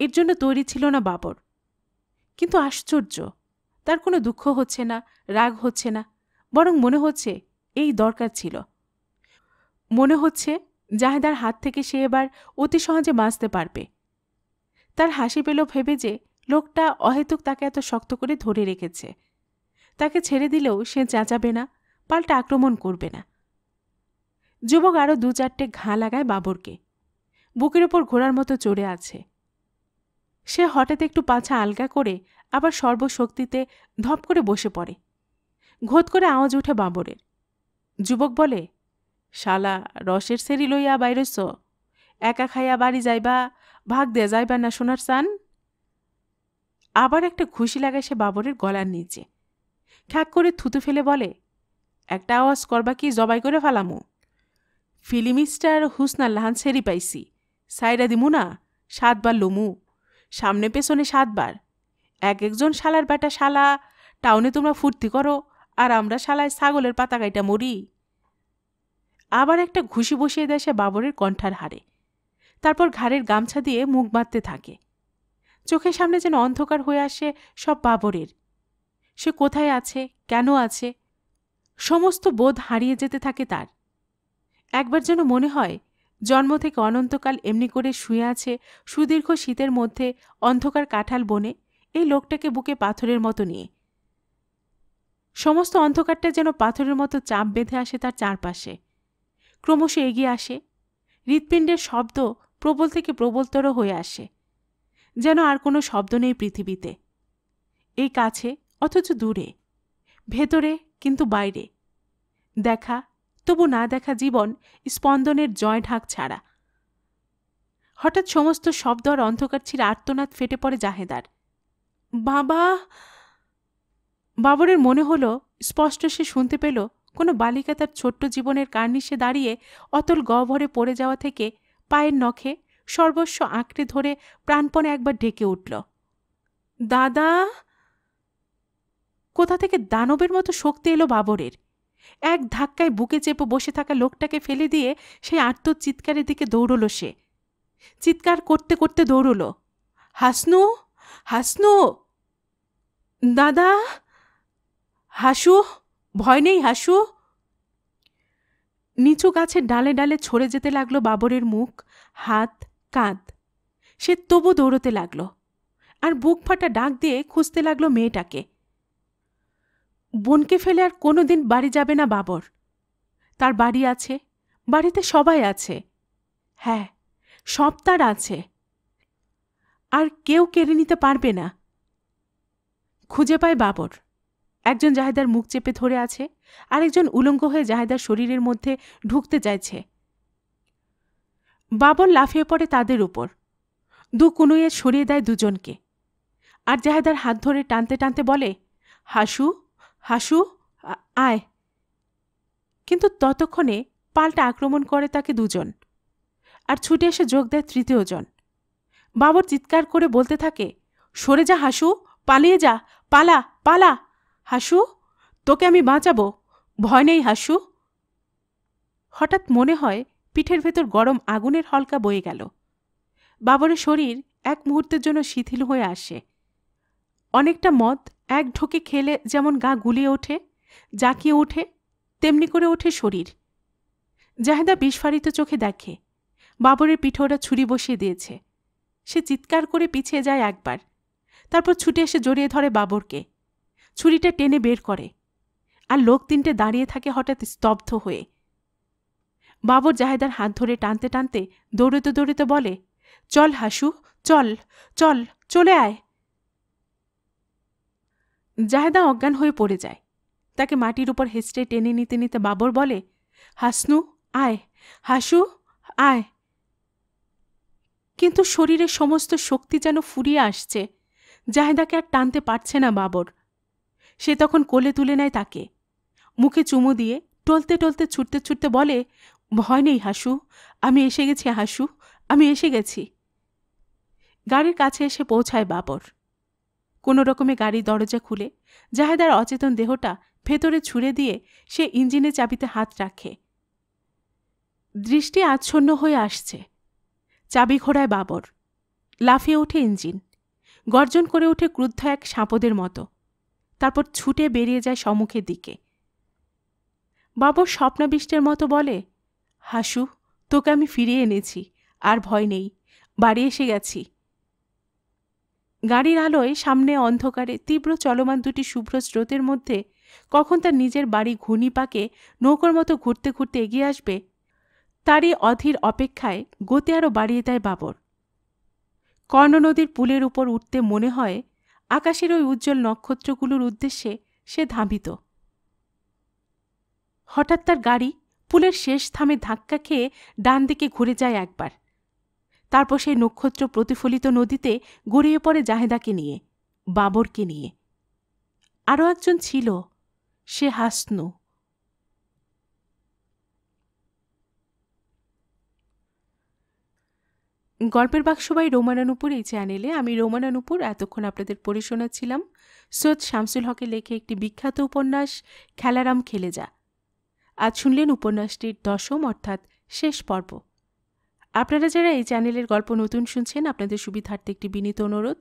Speaker 1: এর জন্য তৈরি ছিল না বাবর কিন্তু আশ্চর্য তার কোনো দুঃখ হচ্ছে না রাগ হচ্ছে না বরং মনে হচ্ছে এই দরকার ছিল মনে হচ্ছে জাহেদার হাত থেকে সে এবার অতি সহজে বাঁচতে পারবে তার হাসি পেল ভেবে যে লোকটা অহেতুক তাকে এত শক্ত করে ধরে রেখেছে তাকে ছেড়ে দিলেও সে চাঁচাবে না পাল্টা আক্রমণ করবে না যুবক আরও দু চারটে ঘা লাগায় বাবরকে বুকের ওপর ঘোড়ার মতো চড়ে আছে সে হঠাৎ একটু পাছা আলগা করে আবার সর্বশক্তিতে ধপ করে বসে পড়ে ঘোত করে আওয়াজ উঠে বাবরের যুবক বলে শালা রসের সেরি লইয়া বাইরেছ একা খাইয়া বাড়ি যাইবা ভাগ দেয়া যাইবা না সোনার সান আবার একটা খুশি লাগায় সে বাবরের গলার নিচে খ্যাক করে থুতু ফেলে বলে একটা আওয়াজ করবা কি জবাই করে ফেলামু ফিলিমিস্টার হুসনা লাহান সেরি পাইছি সাইরা দিমু না সাতবার লমু সামনে পেছনে সাতবার এক একজন শালার বেটা শালা টাউনে তোমরা ফুর্তি করো আর আমরা শালায় ছাগলের পাতা গাইটা মরি আবার একটা ঘুষি বসিয়ে দেয় সে বাবরের কণ্ঠার হারে তারপর ঘাড়ের গামছা দিয়ে মুখ বাঁধতে থাকে চোখের সামনে যেন অন্ধকার হয়ে আসে সব বাবরের সে কোথায় আছে কেন আছে সমস্ত বোধ হারিয়ে যেতে থাকে তার একবার যেন মনে হয় জন্ম থেকে অনন্তকাল এমনি করে শুয়ে আছে সুদীর্ঘ শীতের মধ্যে অন্ধকার কাঁঠাল বনে এই লোকটাকে বুকে পাথরের মতো নিয়ে সমস্ত অন্ধকারটা যেন পাথরের মতো চাপ বেঁধে আসে তার চারপাশে ক্রমশ এগিয়ে আসে হৃৎপিণ্ডের শব্দ প্রবল থেকে প্রবলতর হয়ে আসে যেন আর কোনো শব্দ নেই পৃথিবীতে এই কাছে অথচ দূরে ভেতরে কিন্তু বাইরে দেখা তবু না দেখা জীবন স্পন্দনের জয় ঢাক ছাড়া হঠাৎ সমস্ত শব্দ আর অন্ধকার ছিল আর্তনাদ ফেটে পড়ে জাহেদার বাবা বাবরের মনে হলো স্পষ্ট সে শুনতে পেল কোনো বালিকা তার ছোট্ট জীবনের কার্নিশে দাঁড়িয়ে অতল গহ্বরে পড়ে যাওয়া থেকে পায়ের নখে সর্বস্ব আঁকড়ে ধরে প্রাণপণে একবার ডেকে উঠল দাদা কোথা থেকে দানবের মতো শক্তি এলো বাবরের এক ধাক্কায় বুকে চেপে বসে থাকা লোকটাকে ফেলে দিয়ে সেই আর্ত চিৎকারের দিকে দৌড়ল সে চিৎকার করতে করতে দৌড়ল হাসনু হাসনু দাদা হাসু ভয় নেই হাসু নিচু গাছের ডালে ডালে ছড়ে যেতে লাগলো বাবরের মুখ হাত কাঁধ সে তবু দৌড়তে লাগলো আর বুক ফাটা ডাক দিয়ে খুঁজতে লাগলো মেয়েটাকে বোনকে ফেলে আর কোনো দিন বাড়ি যাবে না বাবর তার বাড়ি আছে বাড়িতে সবাই আছে হ্যাঁ সব তার আছে আর কেউ কেড়ে নিতে পারবে না খুঁজে পায় বাবর একজন জাহেদার মুখ চেপে ধরে আছে আরেকজন উলঙ্গ হয়ে জাহেদার শরীরের মধ্যে ঢুকতে চাইছে বাবর লাফিয়ে পড়ে তাদের উপর দু কুনুয়ে সরিয়ে দেয় দুজনকে আর জাহেদার হাত ধরে টানতে টানতে বলে হাসু হাসু আয় কিন্তু ততক্ষণে পাল্টা আক্রমণ করে তাকে দুজন আর ছুটে এসে যোগ দেয় তৃতীয়জন বাবর চিৎকার করে বলতে থাকে সরে যা হাসু পালিয়ে যা পালা পালা হাসু তোকে আমি বাঁচাবো ভয় নেই হাসু হঠাৎ মনে হয় পিঠের ভেতর গরম আগুনের হলকা বয়ে গেল বাবরের শরীর এক মুহূর্তের জন্য শিথিল হয়ে আসে অনেকটা মদ এক ঢোকে খেলে যেমন গা গুলিয়ে ওঠে জাঁকিয়ে ওঠে তেমনি করে ওঠে শরীর জাহেদা বিস্ফারিত চোখে দেখে বাবরের পিঠে ওরা ছুরি বসিয়ে দিয়েছে সে চিৎকার করে পিছিয়ে যায় একবার তারপর ছুটে এসে জড়িয়ে ধরে বাবরকে ছুরিটা টেনে বের করে আর লোক তিনটে দাঁড়িয়ে থাকে হঠাৎ স্তব্ধ হয়ে বাবর জাহেদার হাত ধরে টানতে টানতে দৌড়তে দৌড়তে বলে চল হাসু চল চল চলে আয় জাহেদা অজ্ঞান হয়ে পড়ে যায় তাকে মাটির উপর হেঁচড়ে টেনে নিতে নিতে বাবর বলে হাসনু আয় হাসু আয় কিন্তু শরীরের সমস্ত শক্তি যেন ফুরিয়ে আসছে জাহেদাকে আর টানতে পারছে না বাবর সে তখন কোলে তুলে নেয় তাকে মুখে চুমু দিয়ে টলতে টলতে ছুটতে ছুটতে বলে ভয় নেই হাসু আমি এসে গেছি হাসু আমি এসে গেছি গাড়ির কাছে এসে পৌঁছায় বাবর কোনো রকমে গাড়ির দরজা খুলে জাহেদার অচেতন দেহটা ভেতরে ছুঁড়ে দিয়ে সে ইঞ্জিনে চাবিতে হাত রাখে দৃষ্টি আচ্ছন্ন হয়ে আসছে চাবি ঘোড়ায় বাবর লাফিয়ে ওঠে ইঞ্জিন গর্জন করে ওঠে ক্রুদ্ধ এক সাঁপদের মতো তারপর ছুটে বেরিয়ে যায় সম্মুখের দিকে বাবর স্বপ্নাবিষ্টের মতো বলে হাসু তোকে আমি ফিরিয়ে এনেছি আর ভয় নেই বাড়ি এসে গেছি গাড়ির আলোয় সামনে অন্ধকারে তীব্র চলমান দুটি শুভ্র স্রোতের মধ্যে কখন তার নিজের বাড়ি ঘূর্ণি পাকে নৌকোর মতো ঘুরতে ঘুরতে এগিয়ে আসবে তারই অধীর অপেক্ষায় গতি আরও বাড়িয়ে দেয় বাবর কর্ণ নদীর পুলের উপর উঠতে মনে হয় আকাশের ওই উজ্জ্বল নক্ষত্রগুলোর উদ্দেশ্যে সে ধাবিত হঠাৎ তার গাড়ি পুলের শেষ থামে ধাক্কা খেয়ে ডান দিকে ঘুরে যায় একবার তারপর সেই নক্ষত্র প্রতিফলিত নদীতে গড়িয়ে পড়ে জাহেদাকে নিয়ে বাবরকে নিয়ে আরও একজন ছিল সে হাসনু গল্পের বাক্সবাই রোমানানুপুর এই চ্যানেলে আমি রোমানানুপুর এতক্ষণ আপনাদের পড়ে শোনাচ্ছিলাম সৈয়দ শামসুল হকের লেখে একটি বিখ্যাত উপন্যাস খেলারাম খেলে যা আজ শুনলেন উপন্যাসটির দশম অর্থাৎ শেষ পর্ব আপনারা যারা এই চ্যানেলের গল্প নতুন শুনছেন আপনাদের সুবিধার্থে একটি বিনীত অনুরোধ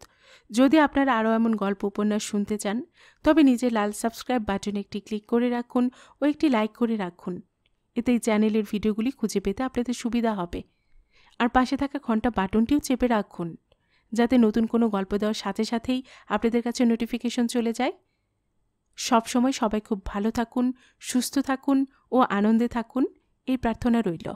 Speaker 1: যদি আপনারা আরও এমন গল্প উপন্যাস শুনতে চান তবে নিজে লাল সাবস্ক্রাইব বাটনে একটি ক্লিক করে রাখুন ও একটি লাইক করে রাখুন এতে এই চ্যানেলের ভিডিওগুলি খুঁজে পেতে আপনাদের সুবিধা হবে আর পাশে থাকা ঘন্টা বাটনটিও চেপে রাখুন যাতে নতুন কোনো গল্প দেওয়ার সাথে সাথেই আপনাদের কাছে নোটিফিকেশন চলে যায় সবসময় সবাই খুব ভালো থাকুন সুস্থ থাকুন ও আনন্দে থাকুন এই প্রার্থনা রইল